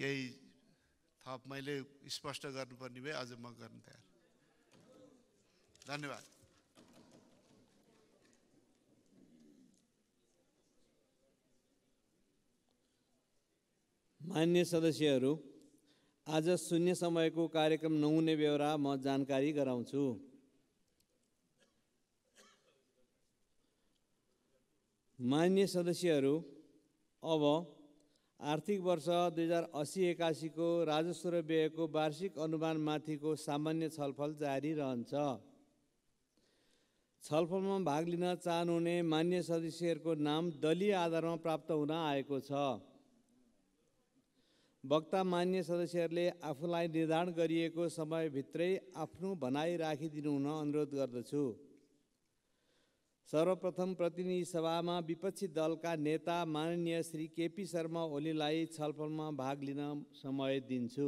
केही थप मैले स्पष्ट गर्नुपर्ने भए आज म गर्न तयार धन्यवाद मान्य सदस्यहरू आज शून्य समयको कार्यक्रम नहुने बेहोरा म जानकारी गराउँछु मान्य सदस्यहरू अब आर्थिक वर्ष दुई हजार असी एकासीको राजस्व र व्ययको वार्षिक अनुमानमाथिको सामान्य छलफल जारी रहन्छ छलफलमा भाग लिन चाहनुहुने मान्य सदस्यहरूको नाम दलीय आधारमा प्राप्त हुन आएको छ वक्ता मान्य सदस्यहरूले आफूलाई निर्धारण गरिएको समयभित्रै आफ्नो भनाइ हुन अनुरोध गर्दछु सर्वप्रथम प्रतिनिधि सभामा विपक्षी दलका नेता माननीय श्री केपी शर्मा ओलीलाई छलफलमा भाग लिन समय दिन्छु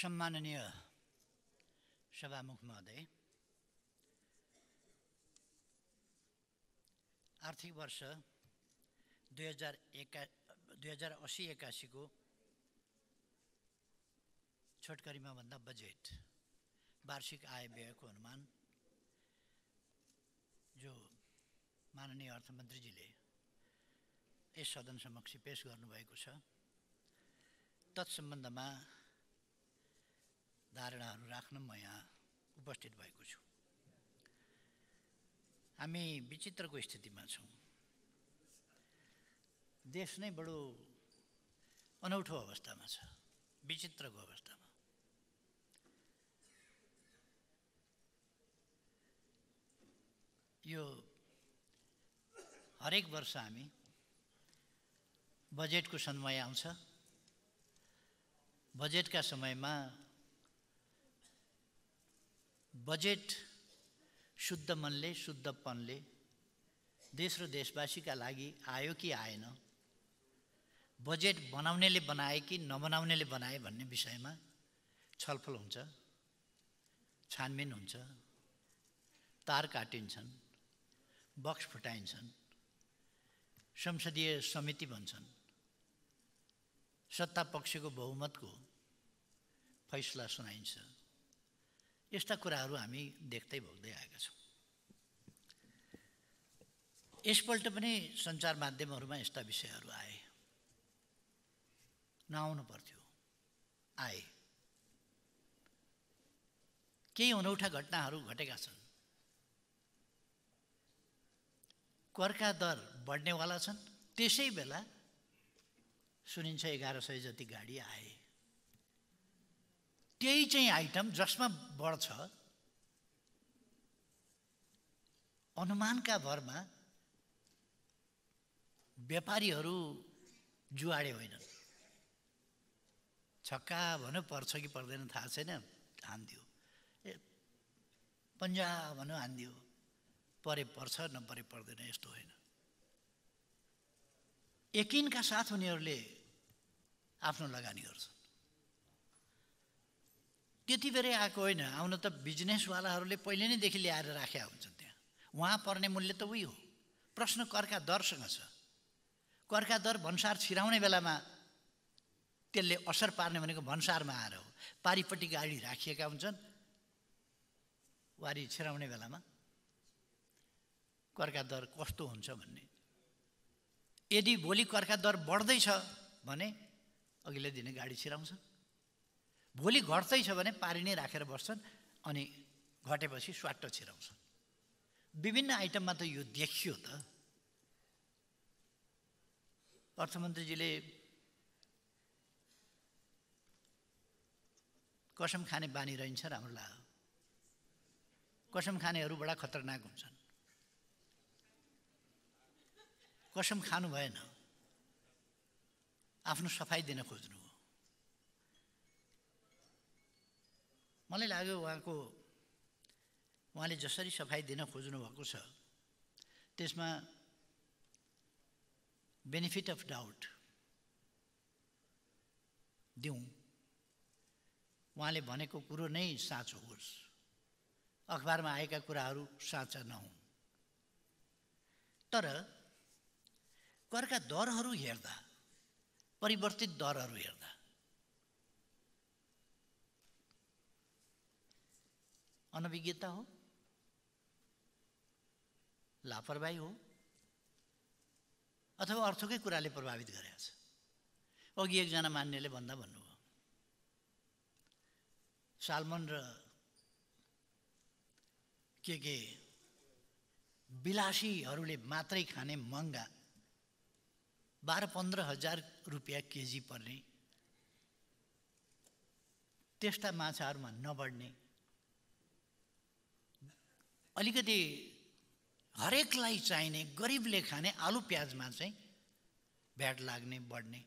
सम्माननीय सभामुख महोदय आर्थिक वर्ष दुई हजार एका दुई हजार असी एक्कासीको छोटकरीमा भन्दा बजेट वार्षिक आय व्ययको अनुमान जो माननीय अर्थमन्त्रीजीले यस सदन समक्ष पेस गर्नुभएको छ तत्सम्बन्धमा धारणाहरू राख्न म यहाँ उपस्थित भएको छु हामी विचित्रको स्थितिमा छौँ देश नै बडो अनौठो अवस्थामा छ विचित्रको अवस्थामा यो हरेक वर्ष हामी बजेटको समय आउँछ बजेटका समयमा बजेट शुद्ध मनले शुद्धपनले देश र देशवासीका लागि आयो कि आएन बजेट बनाउनेले बनाए कि नबनाउनेले बनाए भन्ने विषयमा छलफल हुन्छ छानबिन हुन्छ तार काटिन्छन् बक्स फुटाइन्छन् संसदीय समिति भन्छन् सत्ता पक्षको बहुमतको फैसला सुनाइन्छ यस्ता कुराहरू हामी देख्दै भोग्दै आएका छौँ यसपल्ट पनि सञ्चार माध्यमहरूमा यस्ता विषयहरू आए नआउनु पर्थ्यो आए केही अनौठा घटनाहरू घटेका छन् करका दर बढ्नेवाला छन् त्यसै बेला सुनिन्छ एघार सय जति गाडी आए त्यही चाहिँ आइटम जसमा बढ्छ अनुमानका भरमा व्यापारीहरू जुवाडे होइनन् छक्का भनौँ पर्छ कि पर्दैन थाहा छैन हान्दियो ए पन्जा भनौँ हान्दियो परे पर्छ नपरे पर्दैन यस्तो होइन यकिनका साथ उनीहरूले आफ्नो लगानी गर्छ त्यति बेरै आएको होइन आउन त बिजनेसवालाहरूले पहिले नैदेखि ल्याएर राखेका हुन्छन् त्यहाँ उहाँ पर्ने मूल्य त उही हो प्रश्न कर्का दरसँग छ कर्का दर भन्सार छिराउने बेलामा त्यसले असर पार्ने भनेको भन्सारमा आएर हो पारिपट्टि गाडी राखिएका हुन्छन् वारी छिराउने बेलामा कर्का दर कस्तो हुन्छ भन्ने यदि भोलि कर्का दर बढ्दैछ भने अघिल्लो दिने गाडी छिराउँछ भोलि घट्दै भने पारि नै राखेर बस्छन् अनि घटेपछि स्वाट छिराउँछन् विभिन्न आइटममा त यो देखियो त अर्थमन्त्रीजीले कसम खाने बानी रहन्छ राम्रो लाग्यो कसम खानेहरू बडा खतरनाक हुन्छन् कसम खानु भएन आफ्नो सफाइ दिन खोज्नु मलाई लाग्यो उहाँको उहाँले जसरी सफाई दिन खोज्नुभएको छ त्यसमा बेनिफिट अफ डाउट दिउँ उहाँले भनेको कुरो नै साँचो होस् अखबारमा आएका कुराहरू साँचा नहुन् तर करका दरहरू हेर्दा परिवर्तित दरहरू हेर्दा अनभिज्ञता हो लापरवाही हो अथवा अर्थकै कुराले प्रभावित गरेको छ अघि एकजना मान्यले भन्दा भन्नुभयो सालमन र के के विलासीहरूले मात्रै खाने महँगा बाह्र पन्ध्र हजार रुपियाँ केजी पर्ने त्यस्ता माछाहरूमा नबढ्ने अलिकति हरेकलाई चाहिने गरिबले खाने आलु प्याजमा चाहिँ भ्याट लाग्ने बढ्ने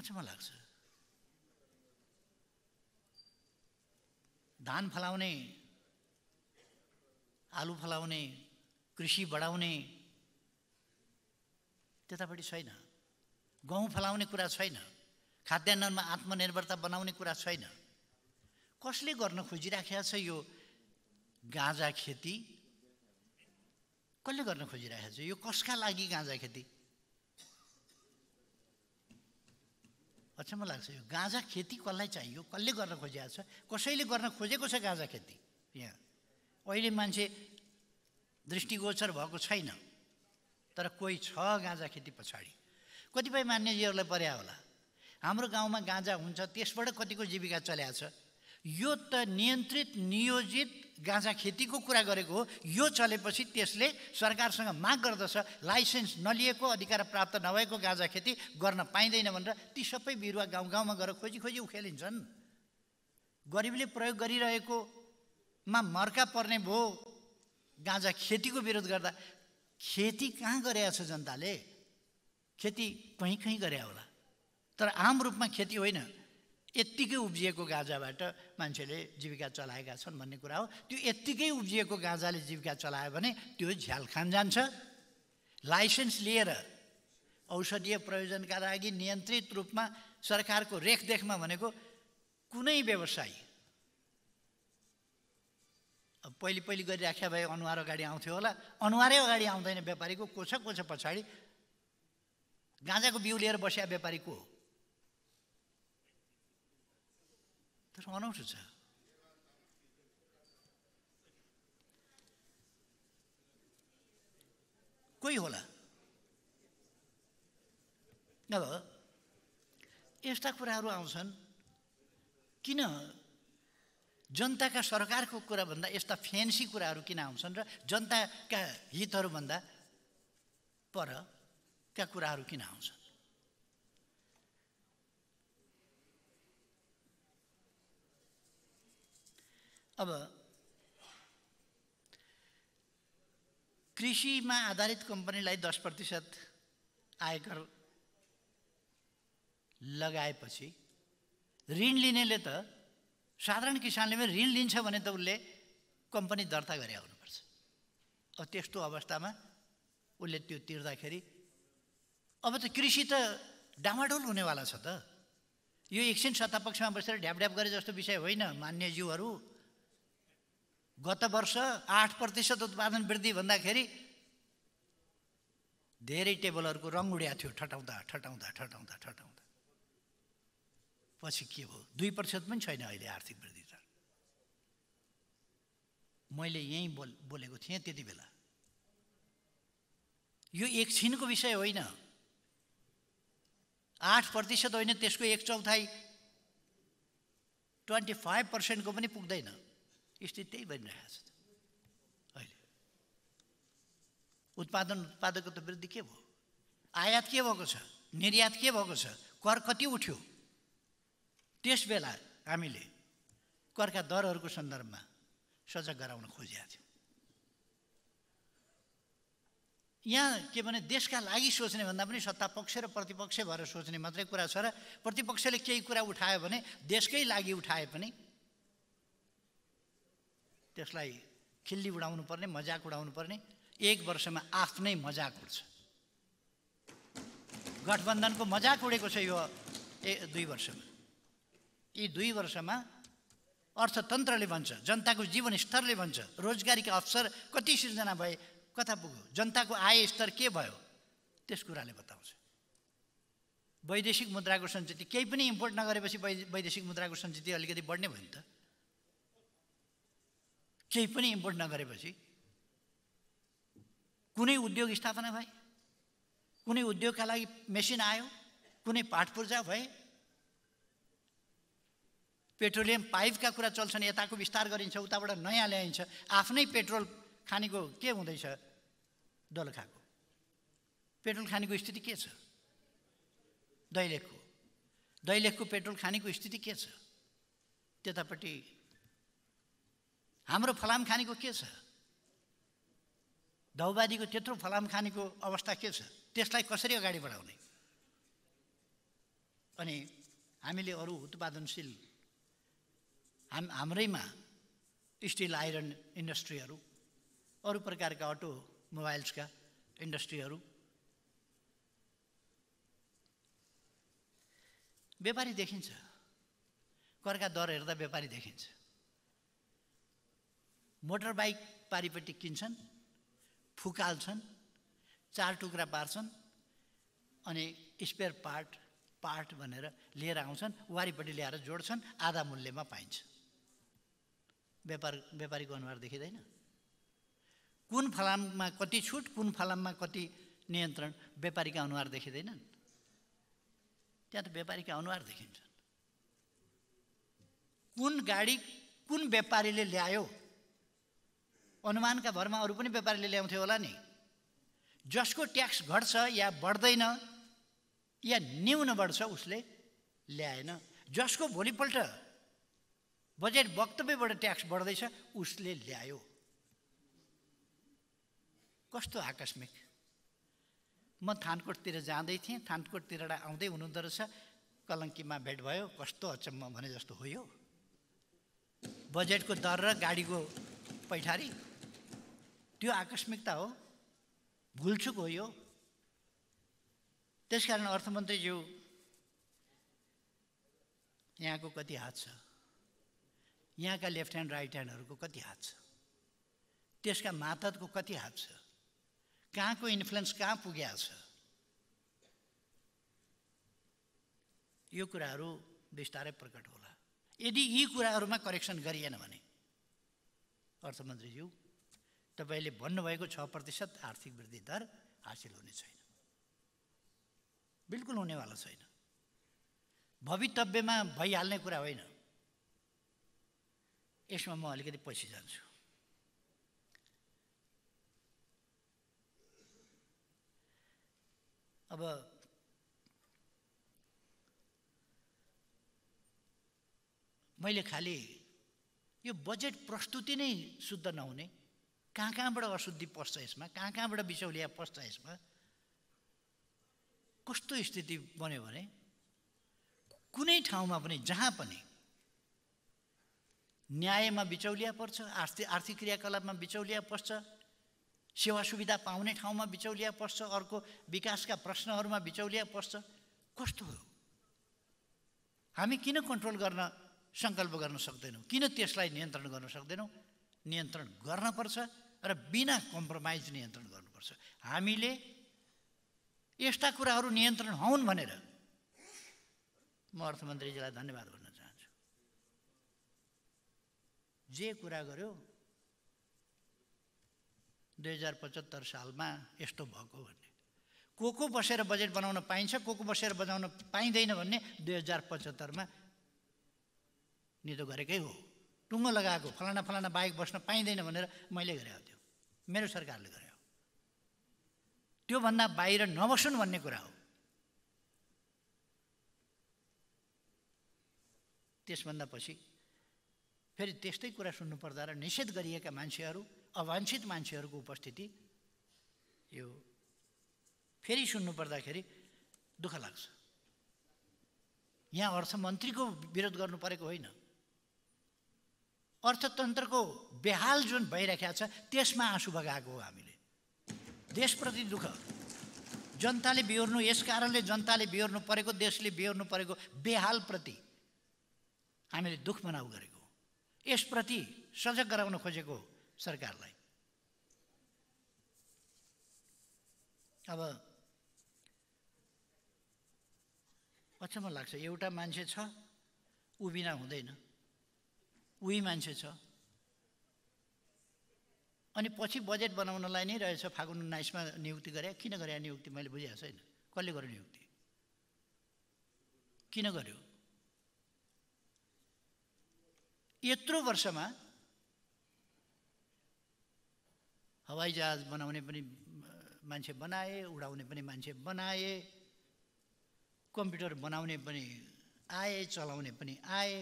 अचम्म लाग्छ धान फलाउने आलु फलाउने कृषि बढाउने त्यतापट्टि छैन गहुँ फलाउने कुरा छैन खाद्यान्नमा आत्मनिर्भरता बनाउने कुरा छैन कसले गर्न खोजिराखेको छ यो गाँजा खेती कसले गर्न खोजिराखेको छ यो कसका लागि गाँजा खेती अचम्म लाग्छ यो गाँजा खेती कसलाई चाहियो कसले गर्न खोजिरहेको छ कसैले गर्न खोजेको छ गाँजा खेती यहाँ अहिले मान्छे दृष्टिगोचर भएको छैन तर कोही छ गाँजा खेती पछाडि कतिपय मान्यजीहरूलाई पर्या होला हाम्रो गाउँमा गाँजा हुन्छ त्यसबाट कतिको जीविका चल्याएको छ यो त नियन्त्रित नियोजित गाँजा खेतीको कुरा गरेको हो यो चलेपछि त्यसले सरकारसँग माग गर्दछ लाइसेन्स नलिएको अधिकार प्राप्त नभएको गाँजा खेती गर्न पाइँदैन भनेर ती सबै बिरुवा गाउँ गाउँमा गएर खोजी खोजी उखेलिन्छन् गरिबले प्रयोग गरिरहेकोमा मर्का पर्ने भयो गाँजा खेतीको विरोध गर्दा खेती कहाँ गरेछ जनताले खेती कहीँ कहीँ गरे होला तर आम रूपमा खेती होइन यत्तिकै उब्जिएको गाँजाबाट मान्छेले जीविका चलाएका छन् भन्ने कुरा हो त्यो यत्तिकै उब्जिएको गाँजाले जीविका चलायो भने त्यो झ्यालखान जान्छ लाइसेन्स लिएर औषधीय प्रयोजनका लागि नियन्त्रित रूपमा सरकारको रेखदेखमा भनेको कुनै व्यवसायी अब पहिले पहिले गरिराख्या भए अनुहार अगाडि आउँथ्यो होला अनुहारै अगाडि आउँदैन व्यापारीको कोछ छ पछाडि गाँजाको बिउ लिएर बस्या व्यापारी को हो तर अनौठो छ कोही होला अब यस्ता कुराहरू आउँछन् किन जनताका सरकारको कुराभन्दा यस्ता फ्यान्सी कुराहरू किन आउँछन् र जनताका हितहरूभन्दा परका कुराहरू किन आउँछन् अब कृषिमा आधारित कम्पनीलाई दस प्रतिशत आयकर लगाएपछि ऋण लिनेले त साधारण किसानले पनि ऋण लिन्छ भने त उसले कम्पनी दर्ता गरे आउनुपर्छ अब त्यस्तो अवस्थामा उसले त्यो तिर्दाखेरि अब त कृषि त डामाडोल हुनेवाला छ त यो एकछिन सत्तापक्षमा बसेर ढ्यापढ्याप गरे जस्तो विषय होइन मान्यज्यूहरू गत वर्ष आठ प्रतिशत उत्पादन वृद्धि भन्दाखेरि धेरै टेबलहरूको रङ उड्या थियो ठटाउँदा ठटाउँदा ठटाउँदा ठटाउँदा पछि के भयो दुई प्रतिशत पनि छैन अहिले आर्थिक वृद्धि त मैले यहीँ बोल बोलेको थिएँ त्यति बेला यो एकछिनको विषय होइन आठ प्रतिशत होइन त्यसको एक चौथाइ ट्वेन्टी फाइभ पर्सेन्टको पनि पुग्दैन स्थिति त्यही बनिरहेको छ अहिले उत्पादन त वृद्धि के भयो आयात के भएको छ निर्यात के भएको छ कर कति उठ्यो त्यस बेला हामीले करका दरहरूको सन्दर्भमा सजग गराउन खोजेका थियौँ यहाँ के भने देशका लागि सोच्ने भन्दा पनि सत्ता पक्ष र प्रतिपक्ष भएर सोच्ने मात्रै कुरा छ र प्रतिपक्षले केही कुरा उठायो भने देशकै लागि उठाए पनि त्यसलाई खिल्ली उडाउनु पर्ने मजाक उडाउनु पर्ने एक वर्षमा आफ्नै मजाक उड्छ गठबन्धनको मजाक उडेको छ यो ए दुई वर्षमा यी दुई वर्षमा अर्थतन्त्रले भन्छ जनताको जीवनस्तरले भन्छ रोजगारीका अवसर कति सिर्जना भए कता पुग्यो जनताको आय स्तर के भयो त्यस कुराले बताउँछ वैदेशिक मुद्राको सञ्चित केही पनि इम्पोर्ट नगरेपछि वैदेशिक मुद्राको सञ्चित अलिकति बढ्ने भयो नि त केही पनि इम्पोर्ट नगरेपछि कुनै उद्योग स्थापना भए कुनै उद्योगका लागि मेसिन आयो कुनै पाठ पूर्जा भए पेट्रोलियम पाइपका कुरा चल्छन् यताको विस्तार गरिन्छ उताबाट नयाँ ल्याइन्छ आफ्नै पेट्रोल खानेको के हुँदैछ दोलखाको पेट्रोल खानेको स्थिति के छ दैलेखको दैलेखको पेट्रोल खानेको स्थिति के छ त्यतापट्टि हाम्रो फलाम खानेको के छ दौबारीको त्यत्रो फलाम खानेको अवस्था के छ त्यसलाई कसरी अगाडि बढाउने अनि हामीले अरू उत्पादनशील हाम हाम्रैमा स्टिल आइरन इन्डस्ट्रीहरू अरू प्रकारका अटो मोबाइल्सका इन्डस्ट्रीहरू व्यापारी देखिन्छ करका दर हेर्दा व्यापारी देखिन्छ मोटर बाइक पारिपट्टि किन्छन् फुकाल्छन् चार टुक्रा पार्छन् अनि स्पेयर पार्ट पार्ट भनेर लिएर आउँछन् वारिपट्टि ल्याएर जोड्छन् आधा मूल्यमा पाइन्छ व्यापार व्यापारीको अनुहार देखिँदैन कुन फलाममा कति छुट कुन फलाममा कति नियन्त्रण व्यापारीका अनुहार देखिँदैनन् त्यहाँ त व्यापारीका अनुहार देखिन्छन् कुन गाडी कुन व्यापारीले ल्यायो अनुमानका भरमा अरू पनि व्यापारीले ल्याउँथ्यो होला नि जसको ट्याक्स घट्छ या बढ्दैन या न्यून बढ्छ उसले ल्याएन जसको भोलिपल्ट बजेट वक्तव्यबाट ट्याक्स बढ्दैछ उसले ल्यायो कस्तो आकस्मिक म थानकोटतिर जाँदै थिएँ थानकोटतिर आउँदै हुनुहुँदो रहेछ कलङ्कीमा भेट भयो कस्तो अचम्म भने जस्तो हो यो बजेटको दर र गाडीको पैठारी त्यो आकस्मिकता हो भुलचुक हो यो त्यस कारण अर्थमन्त्रीज्यू यहाँको कति हात छ यहाँका लेफ्ट ह्यान्ड राइट ह्यान्डहरूको कति हात छ त्यसका मातहतको कति हात छ कहाँको इन्फ्लुएन्स कहाँ पुगेको छ यो कुराहरू बिस्तारै प्रकट होला यदि यी कुराहरूमा करेक्सन गरिएन भने अर्थमन्त्रीज्यू तपाईँले भन्नुभएको छ प्रतिशत आर्थिक वृद्धि दर हासिल हुने छैन बिल्कुल हुनेवाला छैन भवितव्यमा भइहाल्ने कुरा होइन यसमा म अलिकति पछि जान्छु अब मैले खालि यो बजेट प्रस्तुति नै शुद्ध नहुने कहाँ कहाँबाट अशुद्धि पस्छ यसमा कहाँ कहाँबाट बिचौलिया पस्छ यसमा कस्तो स्थिति बन्यो भने कुनै ठाउँमा पनि जहाँ पनि न्यायमा बिचौलिया पर्छ आर्थिक आर्थिक क्रियाकलापमा बिचौलिया पस्छ सेवा सुविधा पाउने ठाउँमा बिचौलिया पस्छ अर्को विकासका प्रश्नहरूमा बिचौलिया पस्छ कस्तो हो हामी किन कन्ट्रोल गर्न सङ्कल्प गर्न सक्दैनौँ किन त्यसलाई नियन्त्रण गर्न सक्दैनौँ नियन्त्रण गर्न पर्छ र बिना कम्प्रोमाइज नियन्त्रण गर्नुपर्छ हामीले यस्ता कुराहरू नियन्त्रण हौन् भनेर म अर्थमन्त्रीजीलाई धन्यवाद गर्न चाहन्छु जे कुरा गर्यो दुई हजार पचहत्तर सालमा यस्तो भएको भन्ने को को बसेर बजेट बनाउन पाइन्छ को को बसेर बजाउन पाइँदैन भन्ने दुई हजार पचहत्तरमा निदो गरेकै हो टुङ्गो लगाएको फलाना फलाना बाहेक बस्न पाइँदैन भनेर मैले गरेको मेरो सरकारले गर्यो त्योभन्दा बाहिर नबसुन् भन्ने कुरा हो त्यसभन्दा पछि फेरि त्यस्तै कुरा सुन्नुपर्दा र निषेध गरिएका मान्छेहरू अवाञ्छित मान्छेहरूको उपस्थिति यो फेरि सुन्नुपर्दाखेरि दुःख लाग्छ यहाँ अर्थमन्त्रीको विरोध गर्नु परेको होइन अर्थतन्त्रको बेहाल जुन भइरहेको छ त्यसमा आँसु बगाएको हो हामीले देशप्रति दुःख जनताले बिहोर्नु यस कारणले जनताले बिहोर्नु परेको देशले बिहोर्नु परेको बेहालप्रति हामीले दुःख मनाउ गरेको यसप्रति सजग गराउन खोजेको सरकारलाई अब अचम्म लाग्छ एउटा मान्छे छ उभिना हुँदैन उही मान्छे छ अनि पछि बजेट बनाउनलाई नै रहेछ फागुन उन्नाइसमा नियुक्ति गरे किन गरे नियुक्ति मैले बुझेको छैन कसले गर्यो नियुक्ति किन गर्यो यत्रो वर्षमा हवाईजहाज बनाउने पनि मान्छे बनाए उडाउने पनि मान्छे बनाए कम्प्युटर बनाउने पनि आए चलाउने पनि आए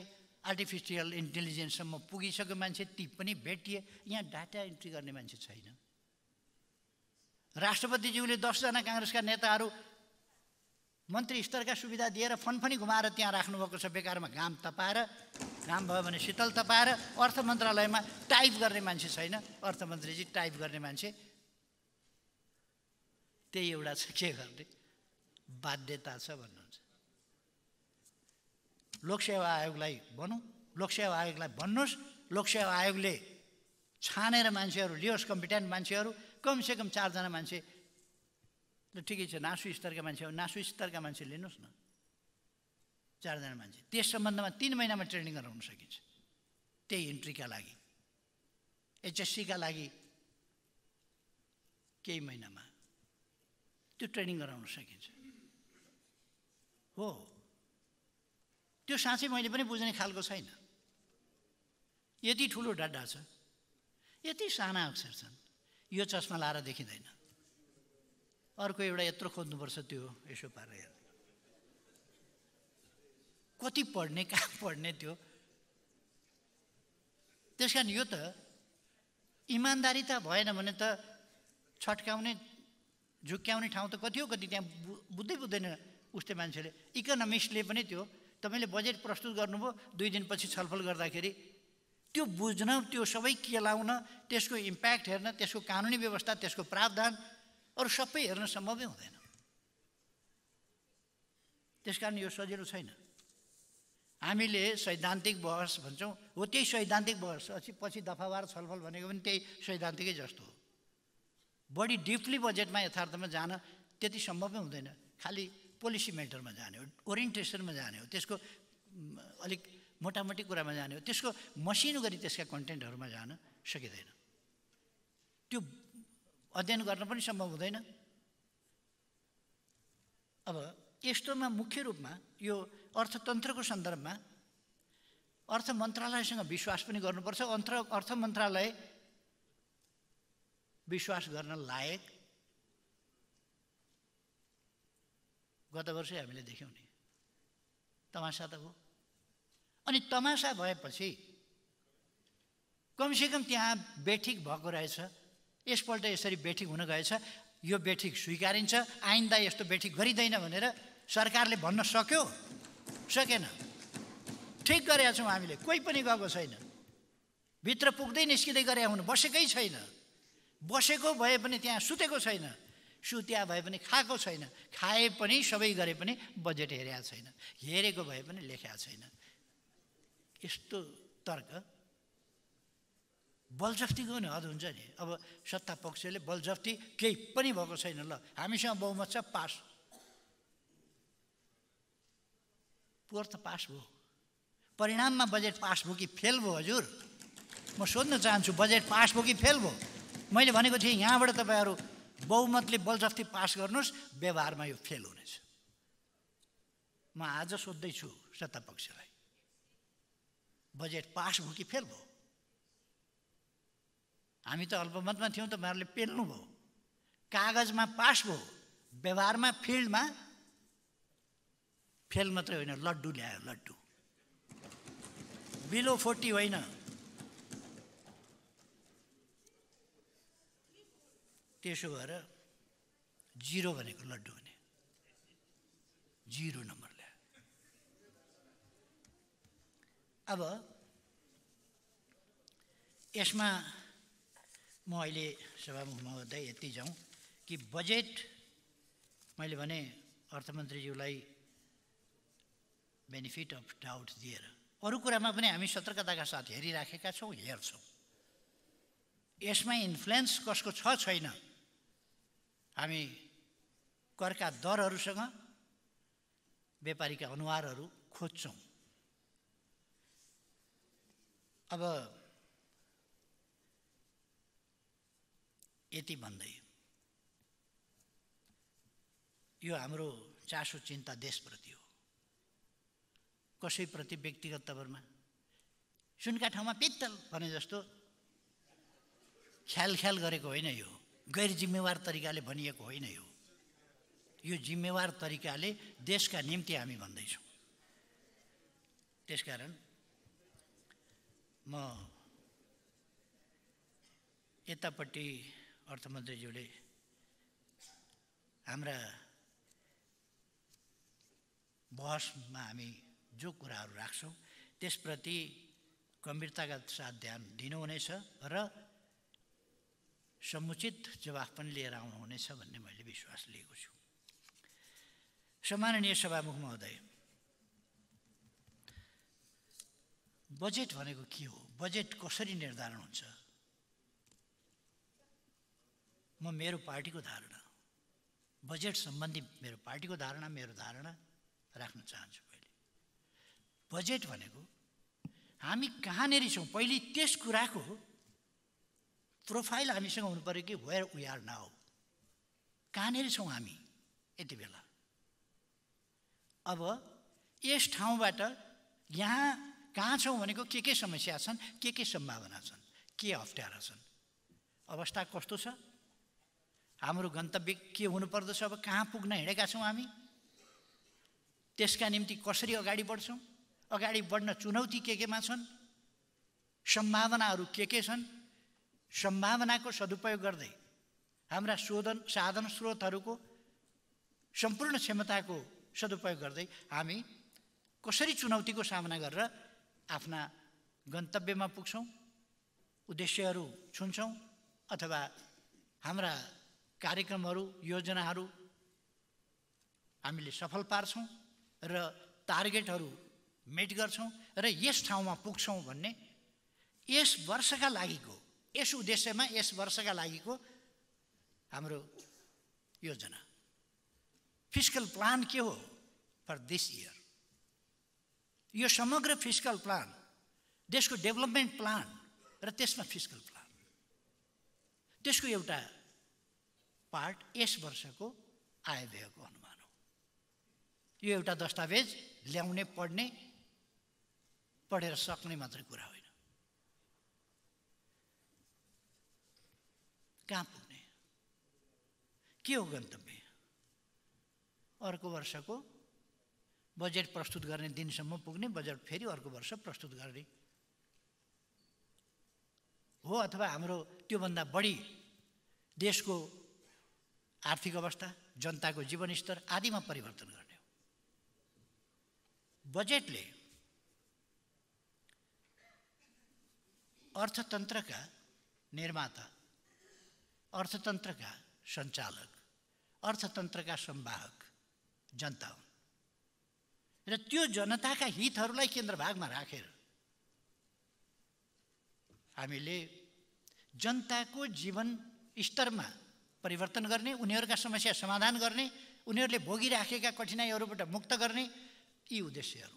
आर्टिफिसियल इन्टेलिजेन्ससम्म पुगिसक्यो मान्छे ती पनि भेटिए यहाँ डाटा इन्ट्री गर्ने मान्छे छैन राष्ट्रपतिज्यूले दसजना काङ्ग्रेसका नेताहरू मन्त्री स्तरका सुविधा दिएर फन पनि घुमाएर त्यहाँ राख्नुभएको छ बेकारमा घाम तपाएर घाम भयो भने शीतल तपाएर अर्थ मन्त्रालयमा टाइप गर्ने मान्छे छैन अर्थमन्त्रीजी टाइप गर्ने मान्छे त्यही एउटा छ के गर्ने बाध्यता छ भन्नुहुन्छ लोकसेवा आयोगलाई भनौँ लोकसेवा आयोगलाई भन्नुहोस् लोकसेवा आयोगले छानेर मान्छेहरू लियोस् कम्पिटेन्ट मान्छेहरू कमसेकम चारजना मान्छे ल ठिकै छ नासु स्तरका मान्छे हो नासु स्तरका मान्छे लिनुहोस् न चारजना मान्छे त्यस सम्बन्धमा तिन महिनामा ट्रेनिङ गराउन सकिन्छ त्यही इन्ट्रीका लागि एचएससीका लागि केही महिनामा त्यो ट्रेनिङ गराउन सकिन्छ हो त्यो साँच्चै मैले पनि बुझ्ने खालको छैन यति ठुलो डड्डा छ यति साना अक्षर छन् यो चस्मा लाएर देखिँदैन अर्को एउटा यत्रो खोज्नुपर्छ त्यो यसो पारेर हेर्नु कति पढ्ने कहाँ पढ्ने त्यो त्यस कारण यो त इमान्दारी त भएन भने त छट्काउने झुक्क्याउने ठाउँ त कति हो कति त्यहाँ बुझ्दै बुझ्दैन उस्तै मान्छेले इकोनोमिस्टले पनि त्यो तपाईँले बजेट प्रस्तुत गर्नुभयो दुई दिनपछि छलफल गर्दाखेरि त्यो बुझ्न त्यो सबै केलाउन त्यसको इम्प्याक्ट हेर्न त्यसको कानुनी व्यवस्था त्यसको प्रावधान अरू सबै हेर्न सम्भवै हुँदैन त्यस कारण यो सजिलो छैन हामीले सैद्धान्तिक बहस भन्छौँ हो त्यही सैद्धान्तिक बहस पछि पछि दफावार छलफल भनेको पनि त्यही सैद्धान्तिकै जस्तो हो बढी डिपली बजेटमा यथार्थमा जान त्यति सम्भवै हुँदैन खालि पोलिसी मेन्टरमा जाने हो ओरिएन्टेसनमा जाने हो त्यसको अलिक मोटामोटी कुरामा जाने हो त्यसको मसिनो गरी त्यसका कन्टेन्टहरूमा जान सकिँदैन त्यो अध्ययन गर्न पनि सम्भव हुँदैन अब यस्तोमा मुख्य रूपमा यो अर्थतन्त्रको सन्दर्भमा अर्थ मन्त्रालयसँग विश्वास पनि गर्नुपर्छ अन्त अर्थ मन्त्रालय विश्वास गर्न लायक गत वर्षै हामीले देख्यौँ नि तमासा त हो अनि तमासा भएपछि कमसेकम त्यहाँ बेठिक भएको रहेछ यसपल्ट यसरी बेठिक हुन गएछ यो बेठिक स्वीकारिन्छ आइन्दा यस्तो बेठिक गरिँदैन भनेर सरकारले भन्न सक्यो सकेन ठिक गरेका छौँ हामीले कोही पनि गएको छैन भित्र पुग्दै निस्किँदै गरे हुनु बसेकै छैन बसेको भए पनि त्यहाँ सुतेको छैन सुत्या भए पनि खाएको छैन खाए पनि सबै गरे पनि बजेट हेरेको छैन हेरेको भए पनि लेखेको छैन यस्तो तर्क बलजफ्तीको नि हद हुन्छ नि अब सत्ता पक्षले बलजफ्ती केही पनि भएको छैन ल हामीसँग बहुमत छ पास पोहोर त पास भयो परिणाममा बजेट पास भयो कि फेल भयो हजुर म सोध्न चाहन्छु बजेट पास भयो कि फेल भयो मैले भनेको थिएँ यहाँबाट तपाईँहरू बहुमतले बलजफ्ती पास गर्नुहोस् व्यवहारमा यो फेल हुनेछ म आज सोध्दैछु सत्तापक्षलाई बजेट पास भयो कि फेल भयो हामी त अल्पमतमा थियौँ त उहाँहरूले पेल्नु भयो कागजमा पास भयो व्यवहारमा फिल्डमा फेल मात्रै होइन लड्डु ल्यायो लड्डु बिलो फोर्टी होइन त्यसो भएर जिरो भनेको लड्डु हुने जिरो नम्बर ल्यायो अब यसमा म अहिले सभामुखमा हुँदै यति जाउँ कि बजेट मैले भने अर्थमन्त्रीज्यूलाई बेनिफिट अफ डाउट दिएर अरू कुरामा पनि हामी सतर्कताका साथ हेरिराखेका छौँ हेर्छौँ यसमा इन्फ्लुएन्स कसको छ छैन हामी करका दरहरूसँग व्यापारीका अनुहारहरू खोज्छौँ अब यति भन्दै यो हाम्रो चासो चिन्ता देशप्रति हो कसैप्रति व्यक्तिगत तवरमा सुनका ठाउँमा पित्तल भने जस्तो ख्याल ख्याल गरेको होइन यो गैर जिम्मेवार तरिकाले भनिएको होइन यो यो जिम्मेवार तरिकाले देशका निम्ति हामी भन्दैछौँ त्यसकारण म यतापट्टि अर्थमन्त्रीज्यूले हाम्रा बहसमा हामी जो कुराहरू राख्छौँ त्यसप्रति गम्भीरताका साथ ध्यान दिनुहुनेछ र समुचित जवाफ पनि लिएर आउनुहुनेछ भन्ने मैले विश्वास लिएको छु सम्माननीय सभामुख महोदय बजेट भनेको के हो बजेट कसरी निर्धारण हुन्छ म मेरो पार्टीको धारणा बजेट सम्बन्धी मेरो पार्टीको धारणा मेरो धारणा राख्न चाहन्छु मैले बजेट भनेको हामी कहाँनिर छौँ पहिले त्यस कुराको प्रोफाइल हामीसँग हुनु पऱ्यो कि वेयर वी आर नाउ कहाँनिर छौँ हामी यति बेला अब यस ठाउँबाट यहाँ कहाँ छौँ भनेको के के समस्या छन् के के सम्भावना छन् के अप्ठ्यारा छन् अवस्था कस्तो छ हाम्रो गन्तव्य के हुनुपर्दछ अब कहाँ पुग्न हिँडेका छौँ हामी त्यसका निम्ति कसरी अगाडि बढ्छौँ अगाडि बढ्न चुनौती के केमा छन् सम्भावनाहरू के के छन् सम्भावनाको सदुपयोग गर्दै हाम्रा शोधन साधन स्रोतहरूको सम्पूर्ण क्षमताको सदुपयोग गर्दै हामी कसरी चुनौतीको सामना गरेर आफ्ना गन्तव्यमा पुग्छौँ उद्देश्यहरू छुन्छौँ अथवा हाम्रा कार्यक्रमहरू योजनाहरू हामीले सफल पार्छौँ र टार्गेटहरू मेट गर्छौँ र यस ठाउँमा पुग्छौँ भन्ने यस वर्षका लागिको यस उद्देश्यमा यस वर्षका लागिको हाम्रो योजना फिजिकल प्लान के हो फर दिस इयर यो समग्र फिजिकल प्लान देशको डेभलपमेन्ट प्लान र त्यसमा फिजिकल प्लान त्यसको एउटा पार्ट यस वर्षको आय भएको अनुमान हो यो एउटा दस्तावेज ल्याउने पढ्ने पढेर सक्ने मात्रै कुरा हो कहाँ पुग्ने के हो गन्तव्य अर्को वर्षको बजेट प्रस्तुत गर्ने दिनसम्म पुग्ने बजेट फेरि अर्को वर्ष प्रस्तुत गर्ने हो अथवा हाम्रो त्योभन्दा बढी देशको आर्थिक अवस्था जनताको जीवनस्तर आदिमा परिवर्तन गर्ने हो बजेटले अर्थतन्त्रका निर्माता अर्थतन्त्रका सञ्चालक अर्थतन्त्रका सम्वाहक जनता हुन् र त्यो जनताका हितहरूलाई केन्द्रभागमा राखेर हामीले जनताको जीवन स्तरमा परिवर्तन गर्ने उनीहरूका समस्या समाधान गर्ने उनीहरूले भोगिराखेका कठिनाइहरूबाट मुक्त गर्ने यी उद्देश्यहरू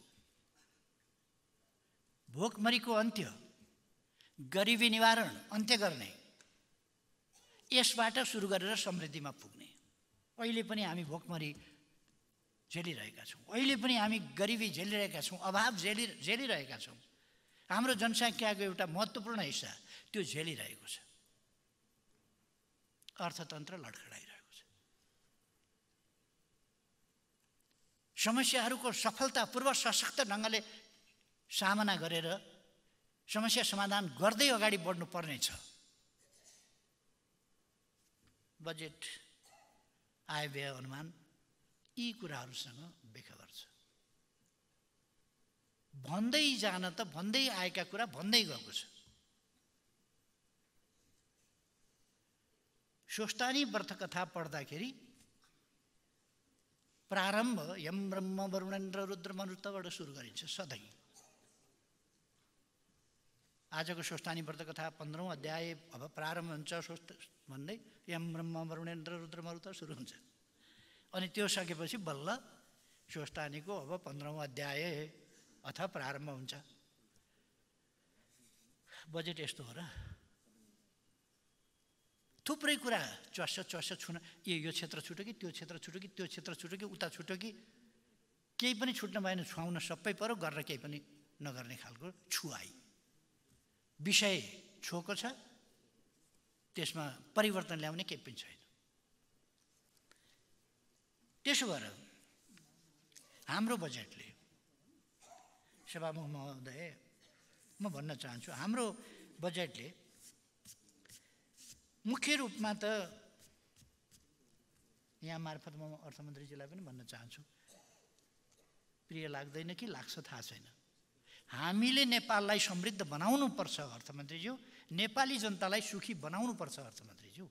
भोकमरीको अन्त्य गरिबी निवारण अन्त्य गर्ने यसबाट सुरु गरेर समृद्धिमा पुग्ने अहिले पनि हामी भोकमरी झेलिरहेका छौँ अहिले पनि हामी गरिबी झेलिरहेका छौँ अभाव झेलि झेलिरहेका छौँ हाम्रो जनसङ्ख्याको एउटा महत्त्वपूर्ण हिस्सा त्यो झेलिरहेको छ अर्थतन्त्र लडखडाइरहेको छ समस्याहरूको सफलतापूर्व सशक्त ढङ्गले सामना गरेर समस्या समाधान गर्दै अगाडि बढ्नुपर्ने छ बजेट आय व्यय अनुमान यी कुराहरूसँग व्याख्या गर्छ भन्दै जान त भन्दै आएका कुरा भन्दै गएको छ स्वस्तानी व्रत कथा पढ्दाखेरि प्रारम्भ यम ब्रह्म वरुणेन्द्र रुद्र मनुत्वबाट सुरु गरिन्छ सधैँ आजको स्वस्थानी व्रत कथा पन्ध्रौँ अध्याय अब प्रारम्भ हुन्छ स्वस्थ भन्दै एम ब्रह्म वरुणेन्द्र रुद्र मरुत सुरु हुन्छ अनि त्यो सकेपछि बल्ल स्वस्थानीको अब पन्ध्रौँ अध्याय अथवा प्रारम्भ हुन्छ बजेट यस्तो हो र थुप्रै कुरा च्वास च्वास छुन ए यो क्षेत्र छुट्यो कि त्यो क्षेत्र छुट्यो कि त्यो क्षेत्र छुट्यो कि उता छुट्यो कि केही पनि छुट्न भएन छुवाउन सबै पऱ्यो गरेर केही पनि नगर्ने खालको छुवाई विषय छोको छ त्यसमा परिवर्तन ल्याउने केही पनि छैन त्यसो भएर हाम्रो बजेटले सभामुख महोदय म भन्न चाहन्छु हाम्रो बजेटले मुख्य रूपमा त यहाँ मार्फत म अर्थमन्त्रीजीलाई पनि भन्न चाहन्छु प्रिय लाग्दैन कि लाग्छ थाहा छैन हामीले नेपाललाई समृद्ध बनाउनुपर्छ अर्थमन्त्रीज्यू नेपाली जनतालाई सुखी बनाउनुपर्छ अर्थमन्त्रीज्यू